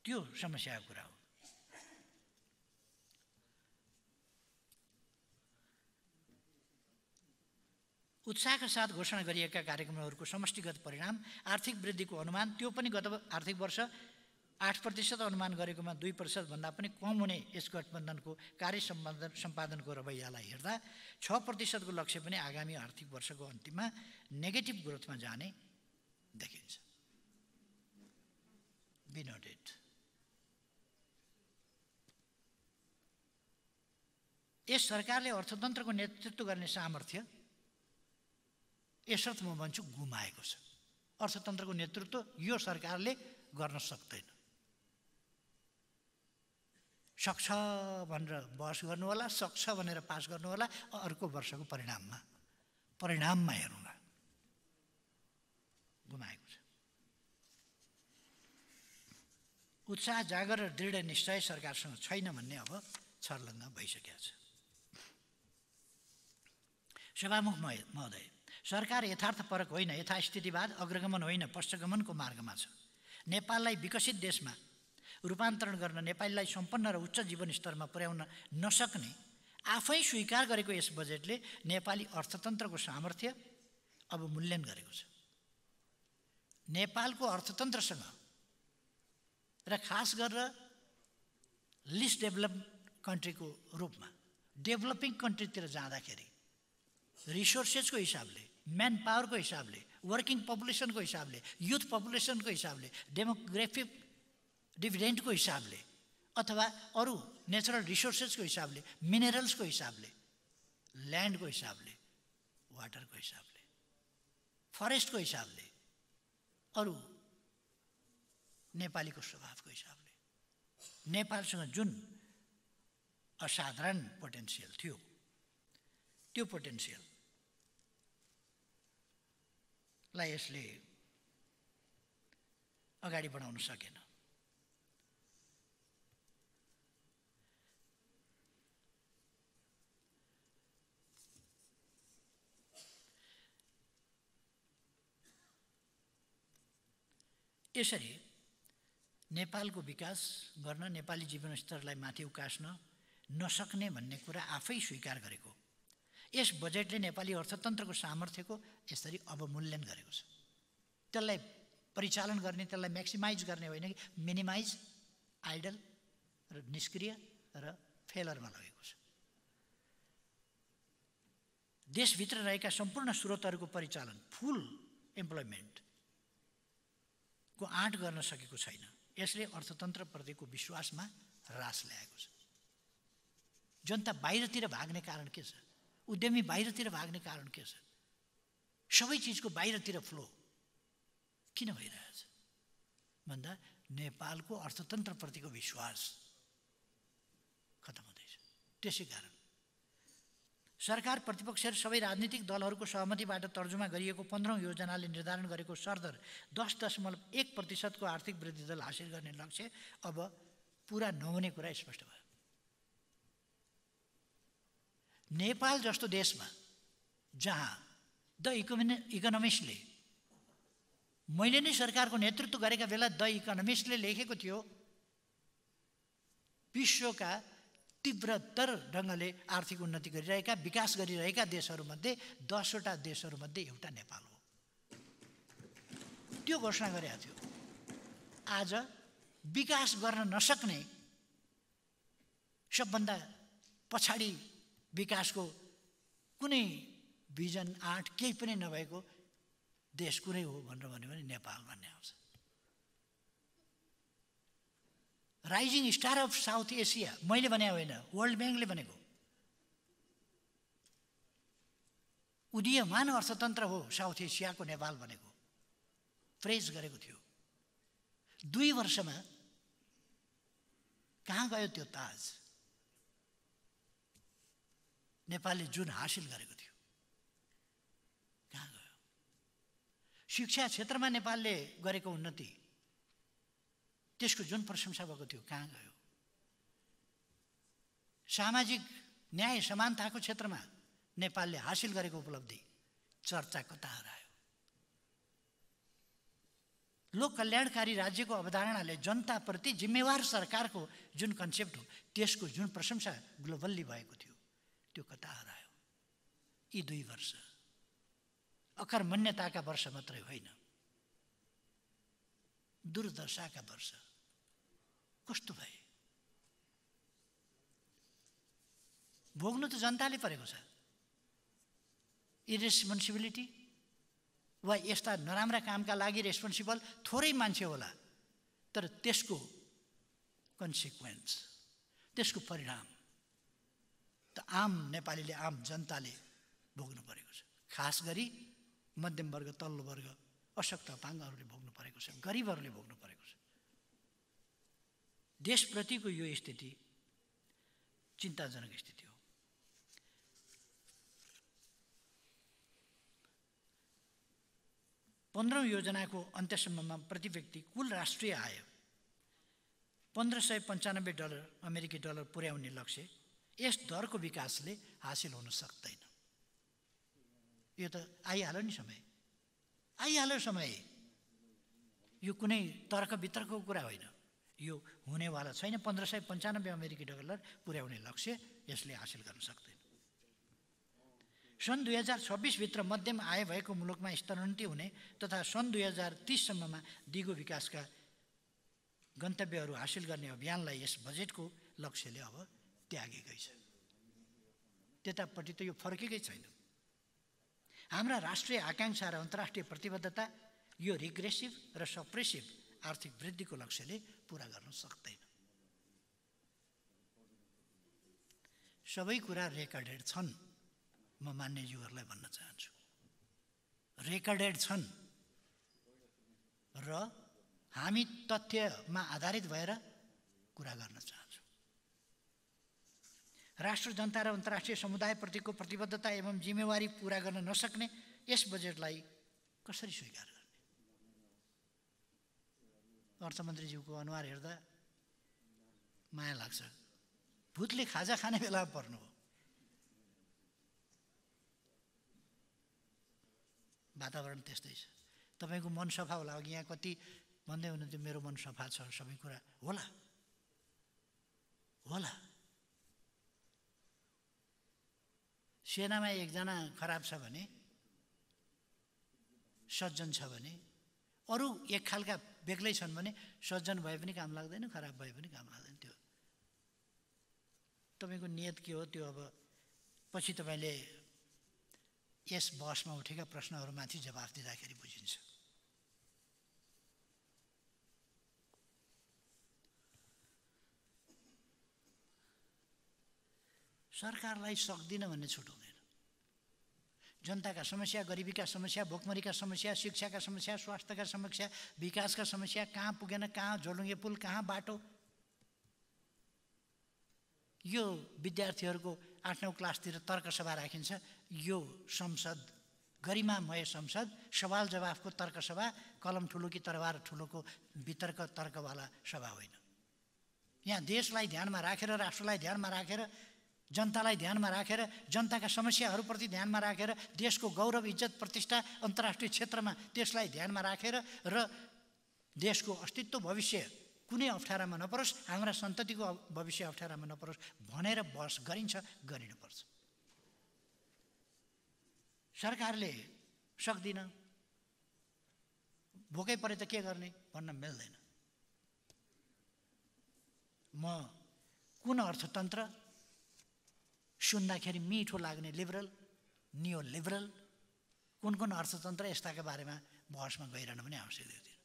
त्यो समस्याको कुरा हो उत्साहका साथ घोषणा गरिएका कार्यक्रमहरूको समष्टिगत परिणाम आर्थिक वृद्धिको अनुमान त्यो पनि गत आर्थिक वर्ष आठ प्रतिशत अनुमान गरेकोमा दुई प्रतिशतभन्दा पनि कम हुने यस गठबन्धनको कार्य सम्बन्धन सम्पादनको रवैयालाई हेर्दा छ प्रतिशतको लक्ष्य पनि आगामी आर्थिक वर्षको अन्तिममा नेगेटिभ ग्रोथमा जाने देखिन्छ बिनोडेड यस सरकारले अर्थतन्त्रको नेतृत्व गर्ने सामर्थ्य यसर्थ म भन्छु गुमाएको छ अर्थतन्त्रको नेतृत्व यो सरकारले गर्न सक्दैन सक्छ भनेर बहस होला सक्छ भनेर पास गर्नु होला अर्को वर्षको परिणाममा परिणाममा हेरौँला गुमाएको छ उत्साह जागर र दृढ निश्चय सरकारसँग छैन भन्ने अब छर्लङ्ग भइसकेको छ सभामुख महोदय सरकार यथार्थ यथार्थपरक होइन यथास्थितिवाद अग्रगमन होइन पश्चगमनको मार्गमा छ नेपाललाई विकसित देशमा रूपान्तरण गर्न नेपालीलाई सम्पन्न र उच्च जीवनस्तरमा पुर्याउन नसक्ने आफै स्वीकार गरेको यस बजेटले नेपाली अर्थतन्त्रको सामर्थ्य अब मूल्याङ्कन गरेको छ नेपालको अर्थतन्त्रसँग र खास गरेर लिस्ट डेभलप कन्ट्रीको रूपमा डेभलपिङ कन्ट्रीतिर जाँदाखेरि रिसोर्सेसको हिसाबले म्यान पावरको हिसाबले वर्किङ पपुलेसनको हिसाबले युथ पपुलेसनको हिसाबले डेमोग्राफिक डिभिडेन्टको हिसाबले अथवा अरू नेचरल रिसोर्सेसको हिसाबले मिनरल्सको हिसाबले ल्यान्डको हिसाबले वाटरको हिसाबले फरेस्टको हिसाबले अरू नेपालीको स्वभावको हिसाबले नेपालसँग जुन असाधारण पोटेन्सियल थियो त्यो पोटेन्सियललाई यसले अगाडि बढाउन सकेन यसरी नेपालको विकास गर्न नेपाली जीवनस्तरलाई माथि उकास्न नसक्ने भन्ने कुरा आफै स्वीकार गरेको यस बजेटले नेपाली अर्थतन्त्रको सामर्थ्यको यसरी अवमूल्यन गरेको छ त्यसलाई परिचालन गर्ने त्यसलाई म्याक्सिमाइज गर्ने होइन कि मिनिमाइज आइडल र निष्क्रिय र फेलरमा लगेको छ देशभित्र रहेका सम्पूर्ण स्रोतहरूको परिचालन फुल इम्प्लोइमेन्ट को आँट गर्न सकेको छैन यसले अर्थतन्त्रप्रतिको विश्वासमा ह्रास ल्याएको छ जनता बाहिरतिर भाग्ने कारण के छ उद्यमी बाहिरतिर भाग्ने कारण के छ सबै चिजको बाहिरतिर फ्लो किन भइरहेछ भन्दा नेपालको अर्थतन्त्रप्रतिको विश्वास खत्तम हुँदैछ त्यसै कारण सरकार प्रतिपक्ष र सबै राजनीतिक दलहरूको सहमतिबाट तर्जुमा गरिएको पन्ध्रौँ योजनाले निर्धारण गरेको सरदर दस दशमलव एक प्रतिशतको आर्थिक वृद्धि दल हासिल गर्ने लक्ष्य अब पुरा नहुने कुरा स्पष्ट भयो नेपाल जस्तो देशमा जहाँ द इकोमि इकोनोमिस्टले मैले नै सरकारको नेतृत्व गरेका बेला द इकोनोमिस्टले लेखेको थियो विश्वका तीव्रतर ढङ्गले आर्थिक उन्नति गरिरहेका विकास गरिरहेका देशहरूमध्ये दसवटा देशहरूमध्ये एउटा नेपाल हो त्यो घोषणा गरेका थियो आज विकास गर्न नसक्ने सबभन्दा पछाडि विकासको कुनै भिजन आँट केही पनि नभएको देश कुनै हो भनेर भन्यो भने नेपाल भन्ने आउँछ rising star of South Asia मैले भने होइन वर्ल्ड ब्याङ्कले भनेको उदीयमान अर्थतन्त्र हो साउथ एसियाको नेपाल भनेको प्रेस गरेको थियो दुई वर्षमा कहाँ गयो त्यो ताज नेपालले जुन हासिल गरेको थियो कहाँ गयो शिक्षा क्षेत्रमा नेपालले गरेको उन्नति त्यसको जुन प्रशंसा भएको थियो कहाँ गयो सामाजिक न्याय समानताको क्षेत्रमा नेपालले हासिल गरेको उपलब्धि चर्चा कता हरायो लोक कल्याणकारी राज्यको अवधारणाले जनताप्रति जिम्मेवार सरकारको जुन कन्सेप्ट हो त्यसको जुन प्रशंसा ग्लोबल्ली भएको थियो त्यो कता हरायो यी दुई वर्ष अकर्मण्यताका वर्ष मात्रै होइन दुर्दशाका वर्ष कस्तो भए भोग्नु त जनताले परेको छ इरेस्पोन्सिबिलिटी वा यस्ता नराम्रा कामका लागि रेस्पोन्सिबल थोरै मान्छे होला तर त्यसको कन्सिक्वेन्स त्यसको परिणाम त आम नेपालीले आम जनताले भोग्नु परेको छ खास गरी मध्यमवर्ग तल्लो वर्ग अशक्त पाङ्गहरूले भोग्नु परेको छ गरिबहरूले भोग्नु परेको छ देशप्रतिको यो स्थिति चिन्ताजनक स्थिति हो पन्ध्रौँ योजनाको अन्त्यसम्ममा प्रति व्यक्ति कुल राष्ट्रिय आय पन्ध्र सय पन्चानब्बे डलर अमेरिकी डलर पुर्याउने लक्ष्य यस दरको विकासले हासिल हुन सक्दैन यो त आइहाल्यो नि समय आइहाल्यो समय यो कुनै तर्क वितर्कको कुरा होइन यो हुनेवाला छैन पन्ध्र सय पन्चानब्बे अमेरिकी डलर पुर्याउने लक्ष्य यसले हासिल गर्न सक्दैन सन् दुई हजार छब्बिसभित्र मध्यम आय भएको मुलुकमा स्तरोन्नति हुने तथा सन् दुई हजार तिससम्ममा दिगो विकासका गन्तव्यहरू हासिल गर्ने अभियानलाई यस बजेटको लक्ष्यले अब त्यागेकै छ त्यतापट्टि त यो फर्केकै छैन हाम्रा राष्ट्रिय आकाङ्क्षा र अन्तर्राष्ट्रिय प्रतिबद्धता यो रिग्रेसिभ र सप्रेसिभ आर्थिक वृद्धिको लक्ष्यले पुरा गर्न सक्दैन सबै कुरा रेकर्डेड छन् म मान्यज्यूहरूलाई भन्न चाहन्छु रेकर्डेड छन् र हामी तथ्यमा आधारित भएर कुरा गर्न चाहन्छु राष्ट्र जनता र अन्तर्राष्ट्रिय समुदायप्रतिको प्रतिबद्धता एवं जिम्मेवारी पुरा गर्न नसक्ने यस बजेटलाई कसरी स्वीकार अर्थमन्त्रीज्यूको अनुहार हेर्दा माया लाग्छ भूतले खाजा खाने बेला पर्नु हो वातावरण त्यस्तै छ तपाईँको मन सफा होला अघि यहाँ कति भन्दै हुनुहुन्थ्यो मेरो मन सफा छ सबै कुरा होला होला सेनामा एकजना खराब छ भने सज्जन छ भने अरू एक खालका बेग्लै छन् भने सज्जन भए पनि काम लाग्दैन खराब भए पनि काम लाग्दैन त्यो तपाईँको नियत के हो त्यो अब पछि तपाईँले यस बहसमा उठेका प्रश्नहरूमाथि जवाफ दिँदाखेरि बुझिन्छ सरकारलाई सक्दिनँ भन्ने छुट जनताका समस्या गरिबीका समस्या भोकमरीका समस्या शिक्षाका समस्या स्वास्थ्यका समस्या विकासका समस्या कहाँ पुगेन कहाँ झोलुङ्गे पुल कहाँ बाटो यो विद्यार्थीहरूको आठ क्लासतिर तर्कसभा राखिन्छ यो संसद गरिमामय संसद सवाल जवाफको तर्कसभा कलम ठुलो कि तरवार ठुलोको वितर्क तर्कवाला सभा होइन यहाँ देशलाई ध्यानमा राखेर राष्ट्रलाई ध्यानमा राखेर जनतालाई ध्यानमा राखेर जनताका समस्याहरूप्रति ध्यानमा राखेर देशको गौरव इज्जत प्रतिष्ठा अन्तर्राष्ट्रिय क्षेत्रमा त्यसलाई ध्यानमा राखेर र देशको अस्तित्व भविष्य कुनै अप्ठ्यारामा नपरोस् हाम्रा सन्ततिको भविष्य अप्ठ्यारामा नपरोस् भनेर बहस गरिन्छ गरिनुपर्छ सरकारले सक्दिन भोकै परे त के गर्ने भन्न मिल्दैन म कुन अर्थतन्त्र सुन्दाखेरि मिठो लाग्ने लिबरल नियो लिबरल कुन कुन अर्थतन्त्र यस्ताका बारेमा बहसमा गइरहनु पनि आवश्यक थियो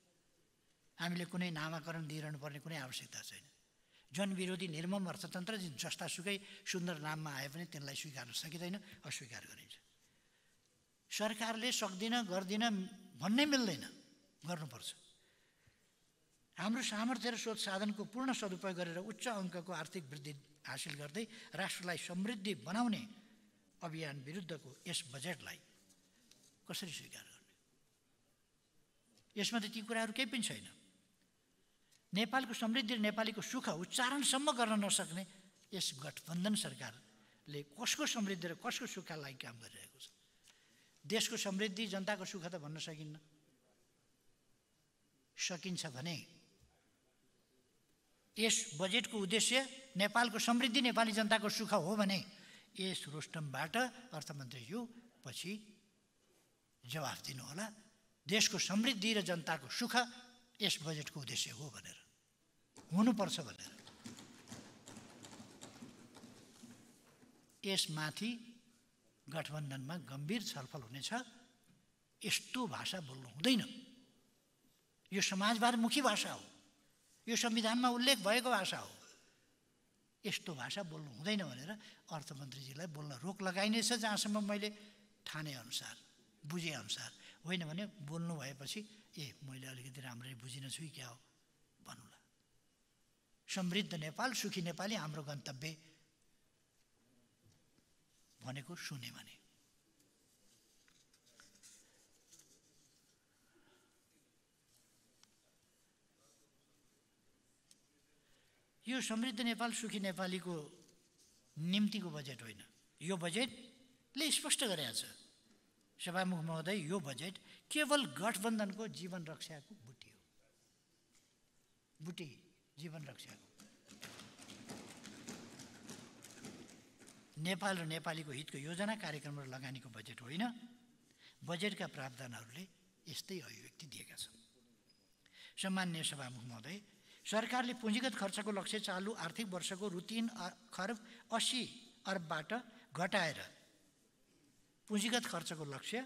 हामीले कुनै नामाकरण दिइरहनु पर्ने कुनै आवश्यकता छैन जनविरोधी निर्मम अर्थतन्त्र जस्ता सुकै सुन्दर नाममा आए पनि त्यसलाई स्वीकार्न सकिँदैन अस्वीकार गरिन्छ सरकारले सक्दिन गर्दिन भन्नै मिल्दैन गर्नुपर्छ हाम्रो सामर्थ्य र स्रोत साधनको पूर्ण सदुपयोग गरेर उच्च अङ्कको आर्थिक वृद्धि हासिल गर्दै राष्ट्रलाई समृद्धि बनाउने अभियान विरुद्धको यस बजेटलाई कसरी स्वीकार गर्ने यसमा त ती कुराहरू केही पनि छैन नेपालको समृद्धि र नेपालीको सुख उच्चारणसम्म गर्न नसक्ने यस गठबन्धन सरकारले कसको समृद्धि र कसको सुखका लागि काम गरिरहेको छ देशको समृद्धि जनताको सुख त भन्न सकिन्न सकिन्छ भने यस बजेटको उद्देश्य नेपालको समृद्धि नेपाली जनताको सुख हो भने यस रोस्टमबाट अर्थमन्त्रीज्यू पछि जवाफ दिनुहोला देशको समृद्धि र जनताको सुख यस बजेटको उद्देश्य हो भनेर हुनुपर्छ भनेर यसमाथि गठबन्धनमा गम्भीर छलफल हुनेछ यस्तो भाषा बोल्नु हुँदैन यो समाजवादमुखी भाषा हो यो संविधानमा उल्लेख भएको भाषा हो यस्तो भाषा बोल्नु हुँदैन भनेर अर्थमन्त्रीजीलाई बोल्न रोक लगाइनेछ जहाँसम्म मैले ठानेअनुसार बुझेअनुसार होइन भने बोल्नु भएपछि ए मैले अलिकति राम्ररी बुझिन छु क्या हो भन्नुला समृद्ध नेपाल सुखी नेपाली हाम्रो गन्तव्य भनेको सुने भने यो समृद्ध नेपाल सुखी नेपालीको निम्तिको बजेट होइन यो बजेटले स्पष्ट गरेका छ सभामुख महोदय यो बजेट केवल गठबन्धनको जीवन रक्षाको बुटी हो बुटी जीवन रक्षाको नेपाल र नेपालीको हितको योजना कार्यक्रम र लगानीको बजेट होइन बजेटका प्रावधानहरूले यस्तै अभिव्यक्ति दिएका छन् सम्मान्य सभामुख महोदय सरकारले पुँजीगत खर्चको लक्ष्य चालु आर्थिक वर्षको रु तिन खर्ब अस्सी अर्बबाट घटाएर पुँजीगत खर्चको लक्ष्य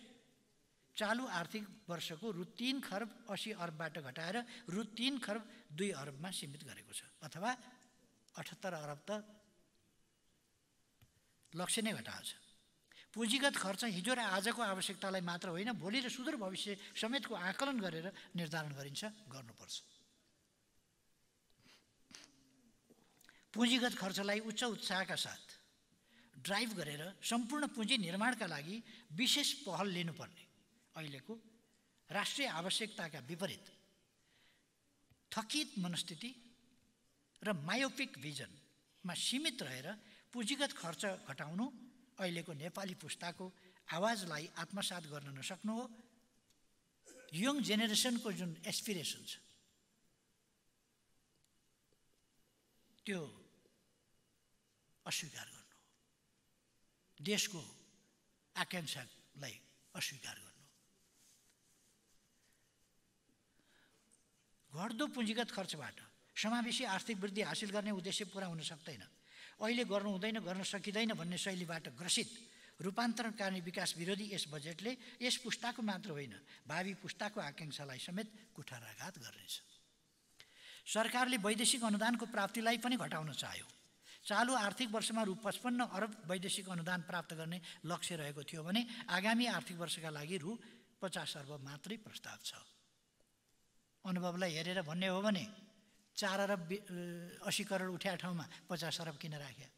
चालु आर्थिक वर्षको रु तिन खर्ब अस्सी अर्बबाट घटाएर रु तिन खर्ब दुई अर्बमा सीमित गरेको छ अथवा अठहत्तर अरब त लक्ष्य नै घटाएको छ पुँजीगत खर्च हिजो र आजको आवश्यकतालाई मात्र होइन भोलि र सुदूर भविष्य समेतको आकलन गरेर निर्धारण गरिन्छ गर्नुपर्छ पुँजीगत खर्चलाई उच्च उत्साहका साथ ड्राइभ गरेर सम्पूर्ण पुँजी निर्माणका लागि विशेष पहल लिनुपर्ने अहिलेको राष्ट्रिय आवश्यकताका विपरीत थकित मनस्थिति र मायोपिक भिजनमा सीमित रहेर पुँजीगत खर्च घटाउनु अहिलेको नेपाली पुस्ताको आवाजलाई आत्मसात गर्न नसक्नु हो यङ जेनेरेसनको जुन एसपिरेसन छ त्यो अस्वीकार गर्नु देशको आकाङ्क्षालाई अस्वीकार गर्नु घट्दो पुँजीगत खर्चबाट समावेशी आर्थिक वृद्धि हासिल गर्ने उद्देश्य पुरा हुन सक्दैन अहिले गर्नु हुँदैन गर्न सकिँदैन भन्ने शैलीबाट ग्रसित रूपान्तरणकारी विकास विरोधी यस बजेटले यस पुस्ताको मात्र होइन भावी पुस्ताको आकाङ्क्षालाई समेत कुठाराघात गर्नेछ सरकारले वैदेशिक अनुदानको प्राप्तिलाई पनि घटाउन चाह्यो चालु आर्थिक वर्षमा रु पचपन्न अरब वैदेशिक अनुदान प्राप्त गर्ने लक्ष्य रहेको थियो भने आगामी आर्थिक वर्षका लागि रु पचास अर्ब मात्रै प्रस्ताव छ अनुभवलाई हेरेर भन्ने हो भने चार अरब असी करोड उठ्या ठाउँमा पचास अरब किन राख्यो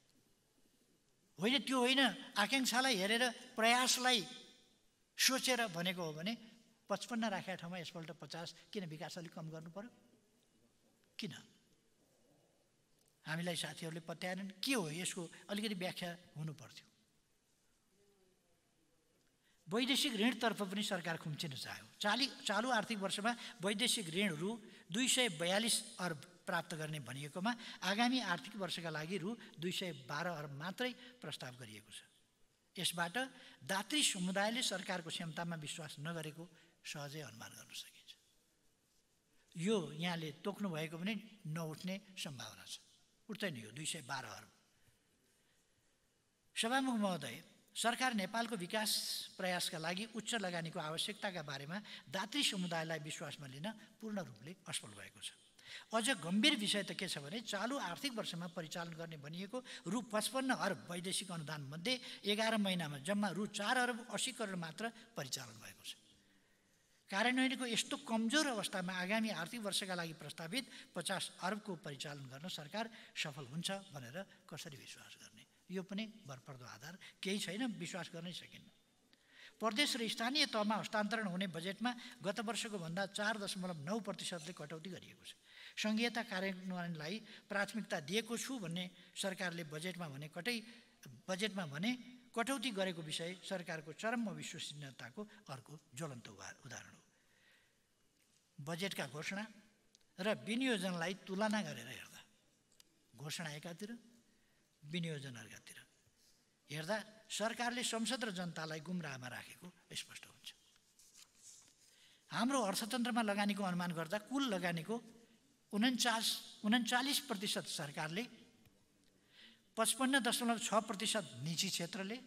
होइन त्यो होइन आकाङ्क्षालाई हेरेर प्रयासलाई सोचेर भनेको हो भने पचपन्न राखेका ठाउँमा यसपल्ट पचास किन विकास अलिक कम गर्नु पऱ्यो किन हामीलाई साथीहरूले पत्याएनन् के हो यसको अलिकति व्याख्या हुनुपर्थ्यो वैदेशिक ऋणतर्फ पनि सरकार खुम्चिन चाह्यो चालि चालु आर्थिक वर्षमा वैदेशिक ऋणहरू दुई सय बयालिस अर्ब प्राप्त गर्ने भनिएकोमा आगामी आर्थिक वर्षका लागि रु दुई सय बाह्र अर्ब मात्रै प्रस्ताव गरिएको छ यसबाट दात्री समुदायले सरकारको क्षमतामा विश्वास नगरेको सहजै अनुमान गर्न सकिन्छ यो यहाँले तोक्नुभएको पनि नउठ्ने सम्भावना छ उठ्दैन यो दुई सय बाह्र अर्ब सभामुख महोदय सरकार नेपालको विकास प्रयासका लागि उच्च लगानीको आवश्यकताका बारेमा दात्री समुदायलाई विश्वासमा लिन पूर्ण रूपले असफल भएको छ अझ गम्भीर विषय त के छ भने चालु आर्थिक वर्षमा परिचालन गर्ने भनिएको रु पचपन्न अरब वैदेशिक अनुदानमध्ये एघार महिनामा जम्मा रु चार अरब असी करोड मात्र परिचालन भएको छ कार्यान्वयनको यस्तो कमजोर अवस्थामा आगामी आर्थिक वर्षका लागि प्रस्तावित पचास अर्बको परिचालन गर्न सरकार सफल हुन्छ भनेर कसरी विश्वास गर्ने यो पनि भरपर्दो आधार केही छैन विश्वास गर्नै सकिन्न प्रदेश र स्थानीय तहमा हस्तान्तरण हुने बजेटमा गत वर्षको भन्दा चार दशमलव नौ प्रतिशतले कटौती गरिएको छ सङ्घीयता कार्यान्वयनलाई प्राथमिकता दिएको छु भन्ने सरकारले बजेटमा भने कटै बजेटमा भने कटौती गरेको विषय सरकारको चरम अविश्वसनीयताको अर्को ज्वलन्त उदाहरण बजेटका घोषणा र विनियोजनलाई तुलना गरेर हेर्दा घोषणा एकातिर विनियोजन अर्कातिर हेर्दा सरकारले संसद र जनतालाई गुमराहमा राखेको स्पष्ट हुन्छ हाम्रो अर्थतन्त्रमा लगानीको अनुमान गर्दा कुल लगानीको उन्चास उन्चालिस प्रतिशत सरकारले पचपन्न दशमलव छ प्रतिशत निजी क्षेत्रले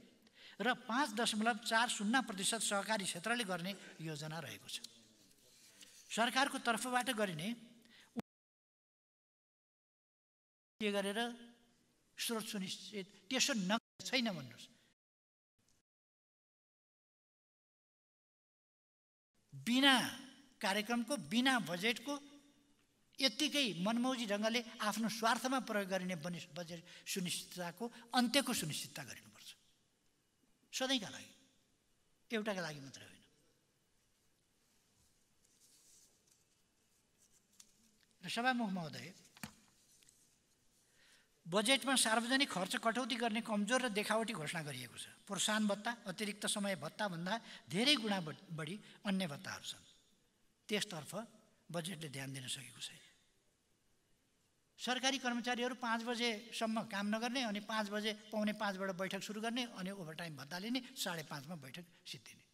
र पाँच दशमलव चार शून्य प्रतिशत सहकारी क्षेत्रले गर्ने योजना रहेको छ सरकारको तर्फबाट गरिने के गरेर स्रोत सुनिश्चित त्यसो न छैन भन्नुहोस् बिना कार्यक्रमको बिना बजेटको यत्तिकै मनमौजी ढङ्गले आफ्नो स्वार्थमा प्रयोग गरिने बनि बजेट सुनिश्चितताको अन्त्यको सुनिश्चितता गरिनुपर्छ सधैँका लागि एउटाका लागि मात्रै होइन सभामुख महोदय बजेटमा सार्वजनिक खर्च कटौती गर्ने कमजोर र देखावटी घोषणा गरिएको छ प्रोत्साहन भत्ता अतिरिक्त समय भत्ताभन्दा धेरै गुणा बढी अन्य भत्ताहरू छन् त्यसतर्फ बजेटले ध्यान दिन सकेको छैन सरकारी कर्मचारीहरू पाँच बजेसम्म काम नगर्ने अनि पाँच बजे पाउने पाँचबाट बैठक सुरु गर्ने अनि ओभरटाइम भत्ता लिने साढे पाँचमा बैठक सिद्धिने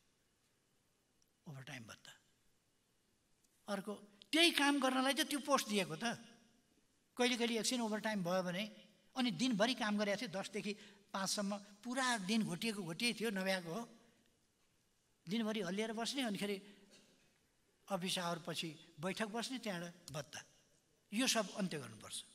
ओभरटाइम भत्ता अर्को त्यही काम गर्नलाई चाहिँ त्यो पोस्ट दिएको त कहिले कहिले एकछिन ओभर टाइम भयो भने अनि दिनभरि काम गरेको थियो दसदेखि पाँचसम्म पुरा दिन घोटिएको घोटिए थियो नभ्याएको हो दिनभरि हल्लिएर बस्ने अनिखेरि अफिस आवर पछि बैठक बस्ने त्यहाँबाट भत्ता यो सब अन्त्य गर्नुपर्छ